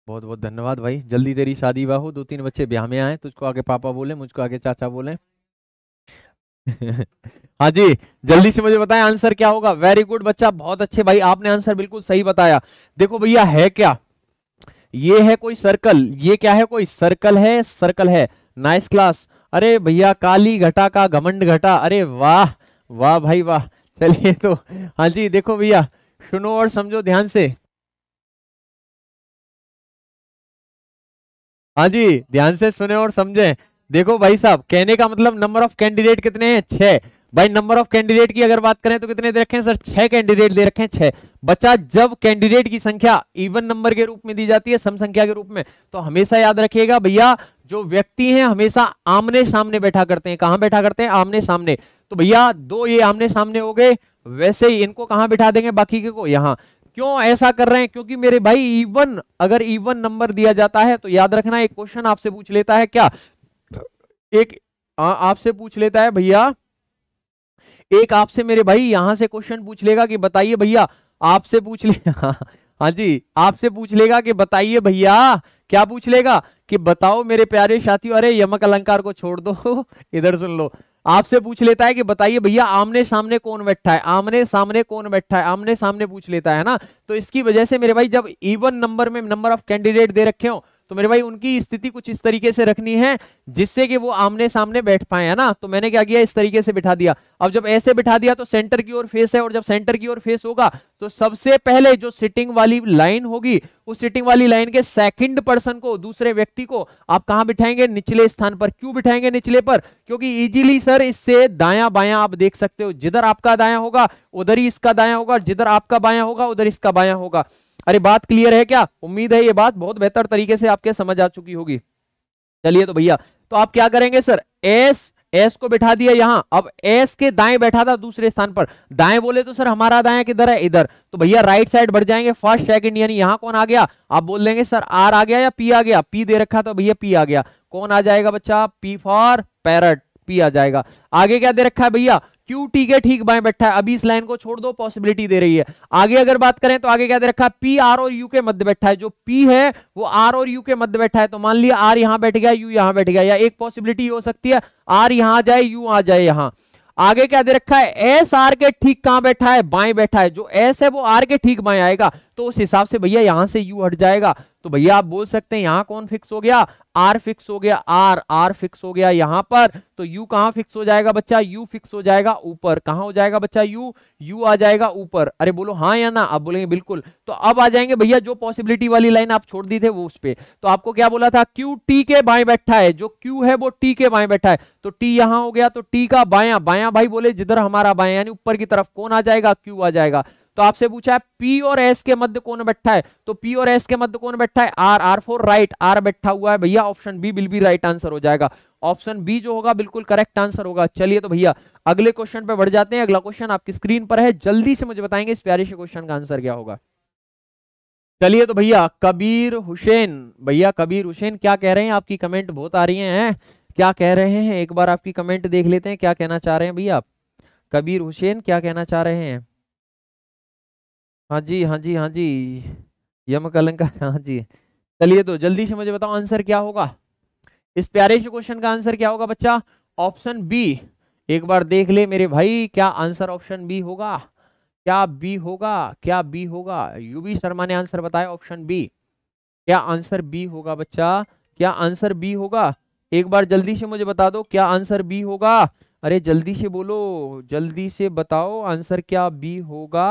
बहुत बहुत धन्यवाद भाई जल्दी तेरी शादी वाह हो दो तीन बच्चे ब्याह में आए तुझको आगे पापा बोले मुझको आगे चाचा बोले हाँ जी जल्दी से मुझे बताएं आंसर क्या होगा वेरी गुड बच्चा बहुत अच्छे भाई आपने आंसर बिल्कुल सही बताया देखो भैया है क्या ये है कोई सर्कल ये क्या है कोई सर्कल है सर्कल है नाइस क्लास अरे भैया काली घटा का घमंड घटा अरे वाह वाह भाई वाह चलिए तो हाँ जी देखो भैया सुनो और समझो ध्यान से हाँ जी ध्यान से सुने और समझे देखो भाई साहब कहने का मतलब नंबर ऑफ कैंडिडेट कितने हैं छह भाई नंबर ऑफ कैंडिडेट की अगर बात करें तो कितने दे रखे हैं सर छह कैंडिडेट दे रखे हैं छह बच्चा जब कैंडिडेट की संख्या इवन नंबर के रूप में दी जाती है सम संख्या के रूप में तो हमेशा याद रखिएगा भैया जो व्यक्ति हैं हमेशा आमने सामने बैठा करते हैं कहाँ बैठा करते हैं आमने सामने तो भैया दो ये आमने सामने हो गए वैसे ही इनको कहां बिठा देंगे बाकी के को यहाँ क्यों ऐसा कर रहे हैं क्योंकि मेरे भाई इवन अगर इवन नंबर दिया जाता है तो याद रखना एक क्वेश्चन आपसे पूछ लेता है क्या एक आपसे पूछ लेता है भैया एक आपसे मेरे भाई यहां से क्वेश्चन पूछ लेगा कि बताइए भैया आपसे पूछ ले हाँ जी आपसे पूछ लेगा कि बताइए भैया क्या पूछ लेगा कि बताओ मेरे प्यारे साथियों अरे यमक अलंकार को छोड़ दो इधर सुन लो आपसे पूछ लेता है कि बताइए भैया आमने सामने कौन बैठा है आमने सामने कौन बैठा है आमने सामने पूछ लेता है ना तो इसकी वजह से मेरे भाई जब इवन नंबर में नंबर ऑफ कैंडिडेट दे रखे हो तो मेरे भाई उनकी स्थिति कुछ इस तरीके से रखनी है जिससे कि वो आमने सामने बैठ पाए है ना तो मैंने क्या किया इस तरीके से बिठा दिया अब जब ऐसे बिठा दिया तो सेंटर की ओर फेस है और जब सेंटर की ओर फेस होगा तो सबसे पहले जो सिटिंग वाली लाइन होगी उस सिटिंग वाली लाइन के सेकंड पर्सन को दूसरे व्यक्ति को आप कहां बिठाएंगे निचले स्थान पर क्यों बिठाएंगे निचले पर क्योंकि इजीली सर इससे दाया बाया आप देख सकते हो जिधर आपका दाया होगा उधर ही इसका दाया होगा जिधर आपका बाया होगा उधर इसका बाया होगा अरे बात क्लियर है क्या उम्मीद है ये बात बहुत बेहतर तरीके से आपके समझ आ चुकी होगी चलिए तो भैया तो आप क्या करेंगे सर एस एस को बैठा दिया यहां अब एस के दाएं बैठा था दूसरे स्थान पर दाएं बोले तो सर हमारा दाएं किधर है इधर तो भैया राइट साइड बढ़ जाएंगे फर्स्ट सेकंड यानी यहां कौन आ गया आप बोल देंगे सर आर आ गया या पी आ गया पी दे रखा तो भैया पी आ गया कौन आ जाएगा बच्चा पी फॉर पैरट पी आ जाएगा आगे क्या दे रखा है भैया क्यू टी के ठीक बाएं बैठा है अभी इस लाइन को छोड़ दो पॉसिबिलिटी दे रही है आगे अगर बात करें तो आगे क्या दे रखा है पी आर और यू के मध्य बैठा है जो पी है वो आर और यू के मध्य बैठा है तो मान लिया आर यहां बैठ गया यू यहां बैठ गया या एक पॉसिबिलिटी हो सकती है आर यहां आ जाए यू आ जाए यहां आगे क्या दे रखा है एस आर के ठीक कहां बैठा है बाएं बैठा है जो एस है वो आर के ठीक बाएं आएगा तो उस हिसाब से भैया यहां से यू हट जाएगा तो भैया आप बोल सकते हैं यहां कौन फिक्स हो गया आर फिक्स हो गया आर आर फिक्स हो गया यहाँ पर तो यू कहां फिक्स हो जाएगा बच्चा यू फिक्स हो जाएगा ऊपर कहां हो जाएगा बच्चा यू यू आ जाएगा ऊपर अरे बोलो हाँ या ना आप बोलेंगे बिल्कुल तो अब आ जाएंगे भैया जो पॉसिबिलिटी वाली लाइन आप छोड़ दी थे वो उस पर तो आपको क्या बोला था क्यू टी के बाएं बैठा है जो क्यू है वो टी के बाएं बैठा है तो टी यहां हो गया तो टी का बाया बाया भाई बोले जिधर हमारा बाया यानी ऊपर की तरफ कौन आ जाएगा क्यू आ जाएगा तो आपसे पूछा है पी और एस के मध्य कौन बैठा है तो पी और एस के मध्य कौन बैठा है R R for right R बैठा हुआ है भैया option B will be right answer हो जाएगा ऑप्शन बी जो होगा बिल्कुल करेक्ट आंसर होगा चलिए तो भैया अगले क्वेश्चन पे बढ़ जाते हैं अगला क्वेश्चन आपकी स्क्रीन पर है जल्दी से मुझे बताएंगे इस प्यारे से क्वेश्चन का आंसर क्या होगा चलिए तो भैया कबीर हुसैन भैया कबीर हुसैन क्या कह रहे हैं आपकी कमेंट बहुत आ रही है क्या कह रहे हैं एक बार आपकी कमेंट देख लेते हैं क्या कहना चाह रहे हैं भैया आप कबीर हुसैन क्या कहना चाह रहे हैं हाँ जी हाँ जी हाँ जी यम कलंकार हाँ जी चलिए तो जल्दी से मुझे बताओ आंसर क्या होगा इस प्यारे से क्वेश्चन का आंसर क्या होगा बच्चा ऑप्शन बी एक बार देख ले मेरे भाई क्या आंसर ऑप्शन बी होगा क्या बी होगा क्या बी होगा यूबी शर्मा ने आंसर बताया ऑप्शन बी क्या आंसर बी होगा बच्चा क्या आंसर बी होगा एक बार जल्दी से मुझे बता दो क्या आंसर बी होगा अरे जल्दी से बोलो जल्दी से बताओ आंसर क्या बी होगा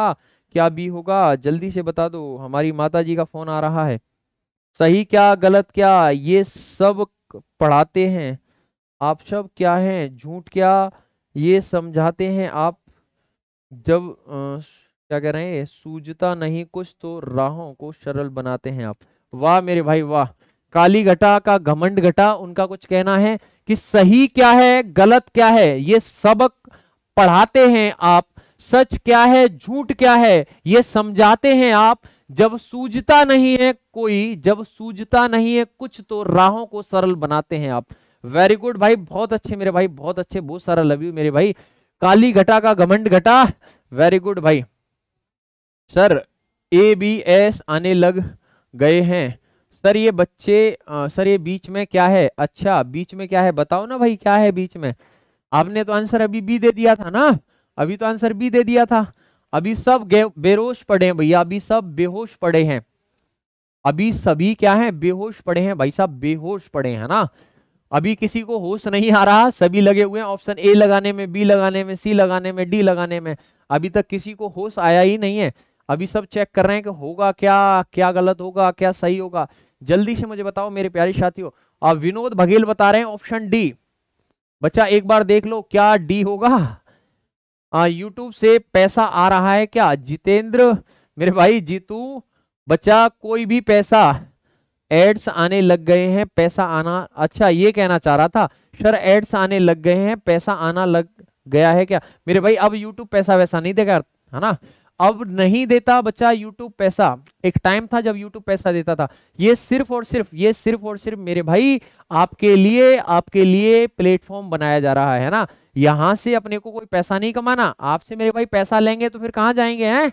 क्या बी होगा जल्दी से बता दो हमारी माता जी का फोन आ रहा है सही क्या गलत क्या ये सब पढ़ाते हैं आप सब क्या हैं झूठ क्या ये समझाते हैं आप जब आ, क्या कह रहे हैं सूझता नहीं कुछ तो राहों को सरल बनाते हैं आप वाह मेरे भाई वाह काली घटा का घमंड घटा उनका कुछ कहना है कि सही क्या है गलत क्या है ये सबक पढ़ाते हैं आप सच क्या है झूठ क्या है ये समझाते हैं आप जब सूझता नहीं है कोई जब सूझता नहीं है कुछ तो राहों को सरल बनाते हैं आप वेरी गुड भाई बहुत अच्छे मेरे भाई बहुत अच्छे बहुत सारा लव यू मेरे भाई काली घटा का घमंड घटा वेरी गुड भाई सर ए बी एस आने लग गए हैं सर ये बच्चे आ, सर ये बीच में क्या है अच्छा बीच में क्या है बताओ ना भाई क्या है बीच में आपने तो आंसर अभी बी दे दिया था ना अभी तो आंसर बी दे दिया था अभी सब बेरोश पड़े हैं भैया अभी सब बेहोश पड़े हैं अभी सभी क्या है बेहोश पड़े हैं भाई साहब बेहोश पड़े हैं ना अभी किसी को होश नहीं आ रहा सभी लगे हुए हैं ऑप्शन ए लगाने में बी लगाने में सी लगाने में डी लगाने में अभी तक किसी को होश आया ही नहीं है अभी सब चेक कर रहे हैं कि होगा क्या क्या गलत होगा क्या सही होगा जल्दी से मुझे बताओ मेरे प्यारे साथियों अब विनोद बघेल बता रहे हैं ऑप्शन डी बच्चा एक बार देख लो क्या डी होगा यूट्यूब से पैसा आ रहा है क्या जितेंद्र मेरे भाई जीतू बच्चा कोई भी पैसा एड्स आने लग गए हैं पैसा आना अच्छा ये कहना चाह रहा था सर एड्स आने लग गए हैं पैसा आना लग गया है क्या मेरे भाई अब यूट्यूब पैसा वैसा नहीं देगा है ना अब नहीं देता बच्चा यूट्यूब पैसा एक टाइम था जब यूट्यूब पैसा देता था ये सिर्फ और सिर्फ ये सिर्फ और सिर्फ मेरे भाई आपके लिए आपके लिए प्लेटफॉर्म बनाया जा रहा है ना यहां से अपने को कोई पैसा नहीं कमाना आपसे मेरे भाई पैसा लेंगे तो फिर कहां जाएंगे हैं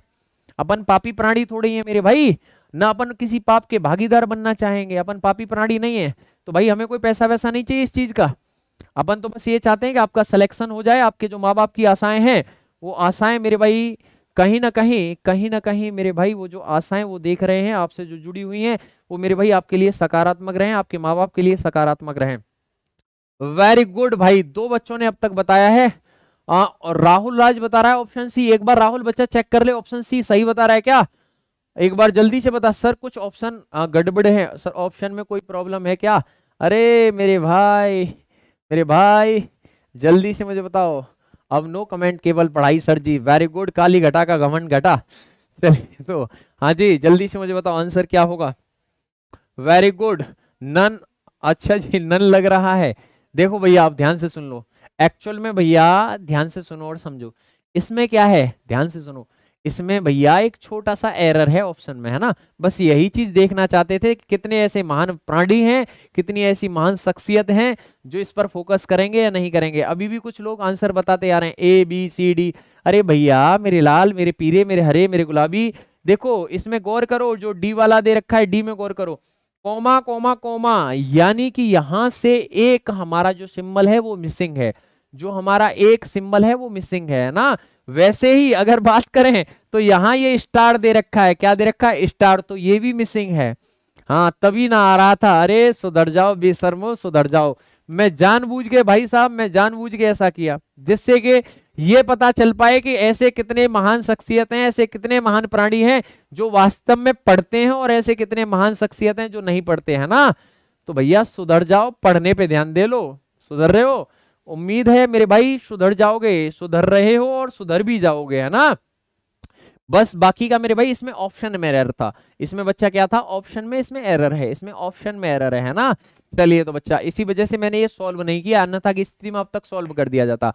अपन पापी प्राणी थोड़ी है मेरे भाई ना अपन किसी पाप के भागीदार बनना चाहेंगे अपन पापी प्राणी नहीं है तो भाई हमें कोई पैसा वैसा नहीं चाहिए इस चीज का अपन तो बस ये चाहते हैं कि आपका सिलेक्शन हो जाए आपके जो माँ बाप की आशाएं हैं वो आशाएं मेरे भाई कहीं ना कहीं कहीं ना कहीं मेरे भाई वो जो आशाएं वो देख रहे हैं आपसे जो जुड़ी हुई हैं वो मेरे भाई आपके लिए सकारात्मक रहे आपके माँ बाप के लिए सकारात्मक रहे वेरी गुड भाई दो बच्चों ने अब तक बताया है आ, और राहुल राज बता रहा है ऑप्शन सी एक बार राहुल बच्चा चेक कर ले ऑप्शन सी सही बता रहा है क्या एक बार जल्दी से बता सर कुछ ऑप्शन गड़बड़ है सर ऑप्शन में कोई प्रॉब्लम है क्या अरे मेरे भाई मेरे भाई जल्दी से मुझे बताओ अब नो कमेंट केवल पढ़ाई सर जी वेरी गुड काली घटा का घमंड घटा चलिए तो हाँ जी जल्दी से मुझे बताओ आंसर क्या होगा वेरी गुड नन अच्छा जी नन लग रहा है देखो भैया आप ध्यान से सुन लो एक्चुअल में भैया ध्यान से सुनो और समझो इसमें क्या है ध्यान से सुनो इसमें भैया एक छोटा सा एरर है ऑप्शन में है ना बस यही चीज देखना चाहते थे कि कितने ऐसे महान प्राणी हैं कितनी ऐसी महान शख्सियत हैं जो इस पर फोकस करेंगे या नहीं करेंगे अभी भी कुछ लोग आंसर बताते आ रहे हैं ए बी सी डी अरे भैया मेरे लाल मेरे पीरे मेरे हरे मेरे गुलाबी देखो इसमें गौर करो जो डी वाला दे रखा है डी में गौर करो कोमा कोमा कोमा यानी कि यहां से एक हमारा जो सिंबल है वो मिसिंग है जो हमारा एक सिंबल है वो मिसिंग है ना वैसे ही अगर बात करें तो यहाँ ये स्टार दे रखा है क्या दे रखा है स्टार तो ये भी मिसिंग है हाँ तभी ना आ रहा था अरे सुधर जाओ बेसरमो सुधर जाओ मैं जानबूझ के भाई साहब मैं जानबूझ के ऐसा किया जिससे कि ये पता चल पाए कि ऐसे कितने महान शख्सियत हैं ऐसे कितने महान प्राणी हैं जो वास्तव में पढ़ते हैं और ऐसे कितने महान शख्सियत हैं जो नहीं पढ़ते हैं ना तो भैया सुधर जाओ पढ़ने पे ध्यान दे लो सुधर रहे हो उम्मीद है मेरे भाई सुधर जाओगे सुधर रहे हो और सुधर भी जाओगे है ना बस बाकी का मेरे भाई इसमें ऑप्शन में एरर था इसमें बच्चा क्या था ऑप्शन में इसमें एरर है इसमें ऑप्शन में एरर है ना चलिए तो बच्चा इसी वजह से मैंने ये सॉल्व नहीं किया अन्यथा की स्थिति में अब तक सॉल्व कर दिया जाता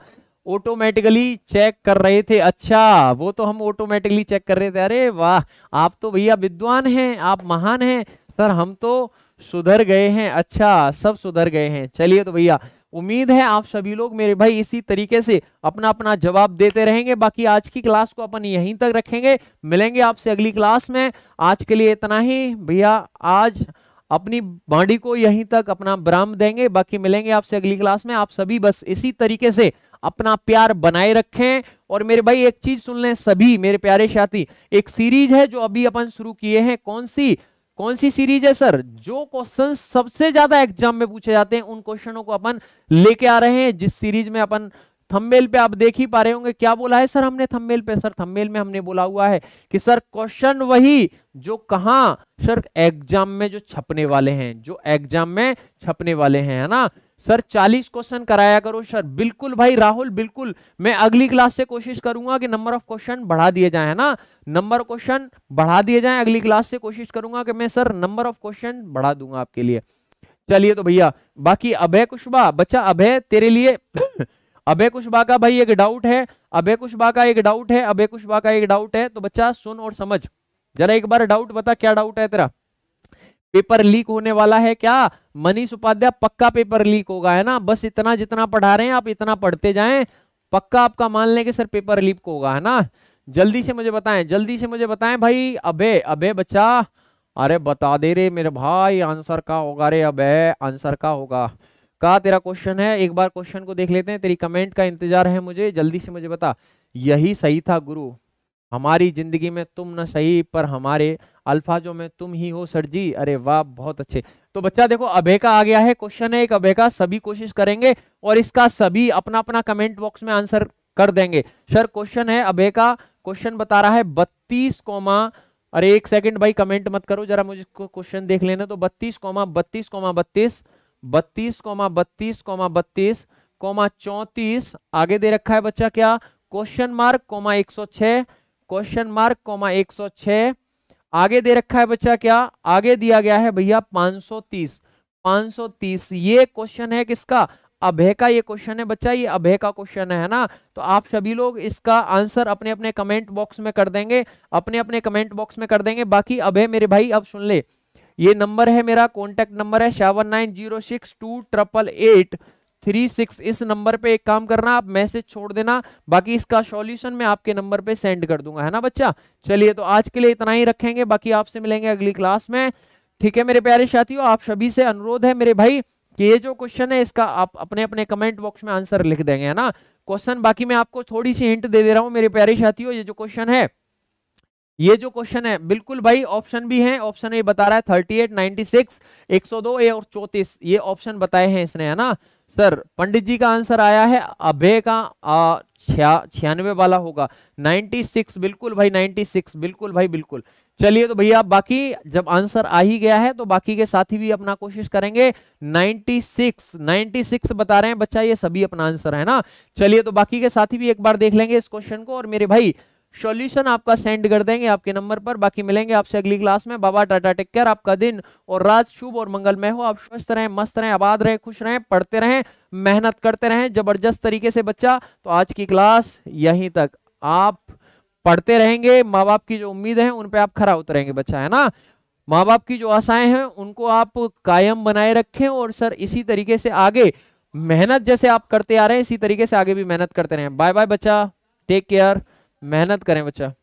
ऑटोमेटिकली चेक कर रहे थे अच्छा वो तो हम ऑटोमेटिकली चेक कर रहे थे अरे वाह आप तो भैया विद्वान हैं आप महान हैं सर हम तो सुधर गए हैं अच्छा सब सुधर गए हैं चलिए तो भैया उम्मीद है आप सभी लोग मेरे भाई इसी तरीके से अपना अपना जवाब देते रहेंगे बाकी आज की क्लास को अपन यहीं तक रखेंगे मिलेंगे आपसे अगली क्लास में आज के लिए इतना ही भैया आज अपनी बाड़ी को यहीं तक अपना ब्राम देंगे बाकी मिलेंगे आपसे अगली क्लास में आप सभी बस इसी तरीके से अपना प्यार बनाए रखें और मेरे भाई एक चीज सुन लें सभी मेरे प्यारे साथी एक सीरीज है जो अभी अपन शुरू किए हैं कौन सी कौन सी सीरीज है सर जो क्वेश्चन सबसे ज्यादा एग्जाम में पूछे जाते हैं उन क्वेश्चनों को अपन लेके आ रहे हैं जिस सीरीज में अपन थंबनेल पे आप देख ही पा रहे होंगे क्या बोला है सर हमने थंबनेल पे सर थंबनेल में हमने बोला हुआ है कि सर क्वेश्चन वही जो कहा सर एग्जाम में जो छपने वाले हैं जो एग्जाम में छपने वाले हैं है ना सर 40 क्वेश्चन कराया करो सर बिल्कुल भाई राहुल बिल्कुल मैं अगली क्लास से कोशिश करूंगा कि नंबर ऑफ क्वेश्चन बढ़ा दिए जाए है ना नंबर क्वेश्चन बढ़ा दिए जाए अगली क्लास से कोशिश करूंगा कि मैं सर नंबर ऑफ क्वेश्चन बढ़ा दूंगा आपके लिए चलिए तो भैया बाकी अभय कुशबा बच्चा अभय तेरे लिए अभय कुशबा का भाई एक डाउट है अभय कुशबा का एक डाउट है अभय कुशबा का एक डाउट है तो बच्चा सुन और समझ जरा एक बार डाउट बता क्या डाउट है तेरा पेपर लीक होने वाला है क्या मनीष उपाध्याय पक्का पेपर लीक होगा है ना बस इतना जितना पढ़ा रहे हैं आप इतना पढ़ते जाएं पक्का आपका मान लें कि सर पेपर लीक होगा है ना जल्दी से मुझे बताएं जल्दी से मुझे बताएं भाई अबे अबे बच्चा अरे बता दे रे मेरे भाई आंसर का होगा रे अबे आंसर का होगा का तेरा क्वेश्चन है एक बार क्वेश्चन को देख लेते हैं तेरी कमेंट का इंतजार है मुझे जल्दी से मुझे बता यही सही था गुरु हमारी ज़िंदगी में तुम न सही पर हमारे अल्फाजों में तुम ही हो सर जी अरे वाह बहुत अच्छे तो बच्चा देखो अभे का आ गया है क्वेश्चन है एक अभे का सभी कोशिश करेंगे और इसका सभी अपना अपना कमेंट बॉक्स में आंसर कर देंगे सर क्वेश्चन है अभे का क्वेश्चन बता रहा है बत्तीस कोमा अरे एक सेकंड भाई कमेंट मत करो जरा मुझे क्वेश्चन देख लेना तो बत्तीस कोमा बत्तीस कोमा बत्तीस बत्तीस कोमा बत्तीस कोमा बत्तीस कोमा चौतीस आगे दे रखा है बच्चा क्या क्वेश्चन मार्क कोमा एक सौ छह क्वेश्चन मार्क कोमा एक सौ छह आगे दे रखा है बच्चा क्या आगे दिया गया है भैया 530 530 ये क्वेश्चन है किसका अभय का ये क्वेश्चन है बच्चा ये अभय का क्वेश्चन है ना तो आप सभी लोग इसका आंसर अपने अपने कमेंट बॉक्स में कर देंगे अपने अपने कमेंट बॉक्स में कर देंगे बाकी अभय मेरे भाई अब सुन ले ये नंबर है मेरा कॉन्टेक्ट नंबर है seven nine zero six two triple eight three six इस नंबर पे एक काम करना आप मैसेज छोड़ देना बाकी इसका सॉल्यूशन मैं आपके नंबर पे सेंड कर दूंगा है ना बच्चा चलिए तो आज के लिए इतना ही रखेंगे बाकी आपसे मिलेंगे अगली क्लास में ठीक है मेरे प्यारे साथियों आप सभी से अनुरोध है मेरे भाई कि ये जो क्वेश्चन है इसका आप अपने अपने कमेंट बॉक्स में आंसर लिख देंगे है ना क्वेश्चन बाकी मैं आपको थोड़ी सी हिंट दे दे रहा हूँ मेरे प्यारे साथियों ये जो क्वेश्चन है ये जो क्वेश्चन है बिल्कुल भाई ऑप्शन भी हैं ऑप्शन ये बता रहा है थर्टी एट नाइनटी सिक्स एक सौ दो ए और चौतीस ये ऑप्शन बताए हैं इसने है ना सर पंडित जी का आंसर आया है अभे का छियानवे वाला होगा 96 बिल्कुल भाई 96 बिल्कुल भाई बिल्कुल चलिए तो भैया बाकी जब आंसर आ ही गया है तो बाकी के साथी भी अपना कोशिश करेंगे 96 96 बता रहे हैं बच्चा ये सभी अपना आंसर है ना चलिए तो बाकी के साथी भी एक बार देख लेंगे इस क्वेश्चन को और मेरे भाई सॉल्यूशन आपका सेंड कर देंगे आपके नंबर पर बाकी मिलेंगे आपसे अगली क्लास में बाबा टाटा टेक केयर आपका दिन और रात शुभ और मंगलमय हो आप स्वस्थ रहें मस्त रहें आबाद रहें खुश रहें पढ़ते रहें मेहनत करते रहें जबरदस्त तरीके से बच्चा तो आज की क्लास यहीं तक आप पढ़ते रहेंगे माँ बाप की जो उम्मीद है उन पर आप खरा उतरेंगे बच्चा है ना माँ बाप की जो आशाएं हैं उनको आप कायम बनाए रखें और सर इसी तरीके से आगे मेहनत जैसे आप करते आ रहे हैं इसी तरीके से आगे भी मेहनत करते रहें बाय बाय बच्चा टेक केयर मेहनत करें बच्चा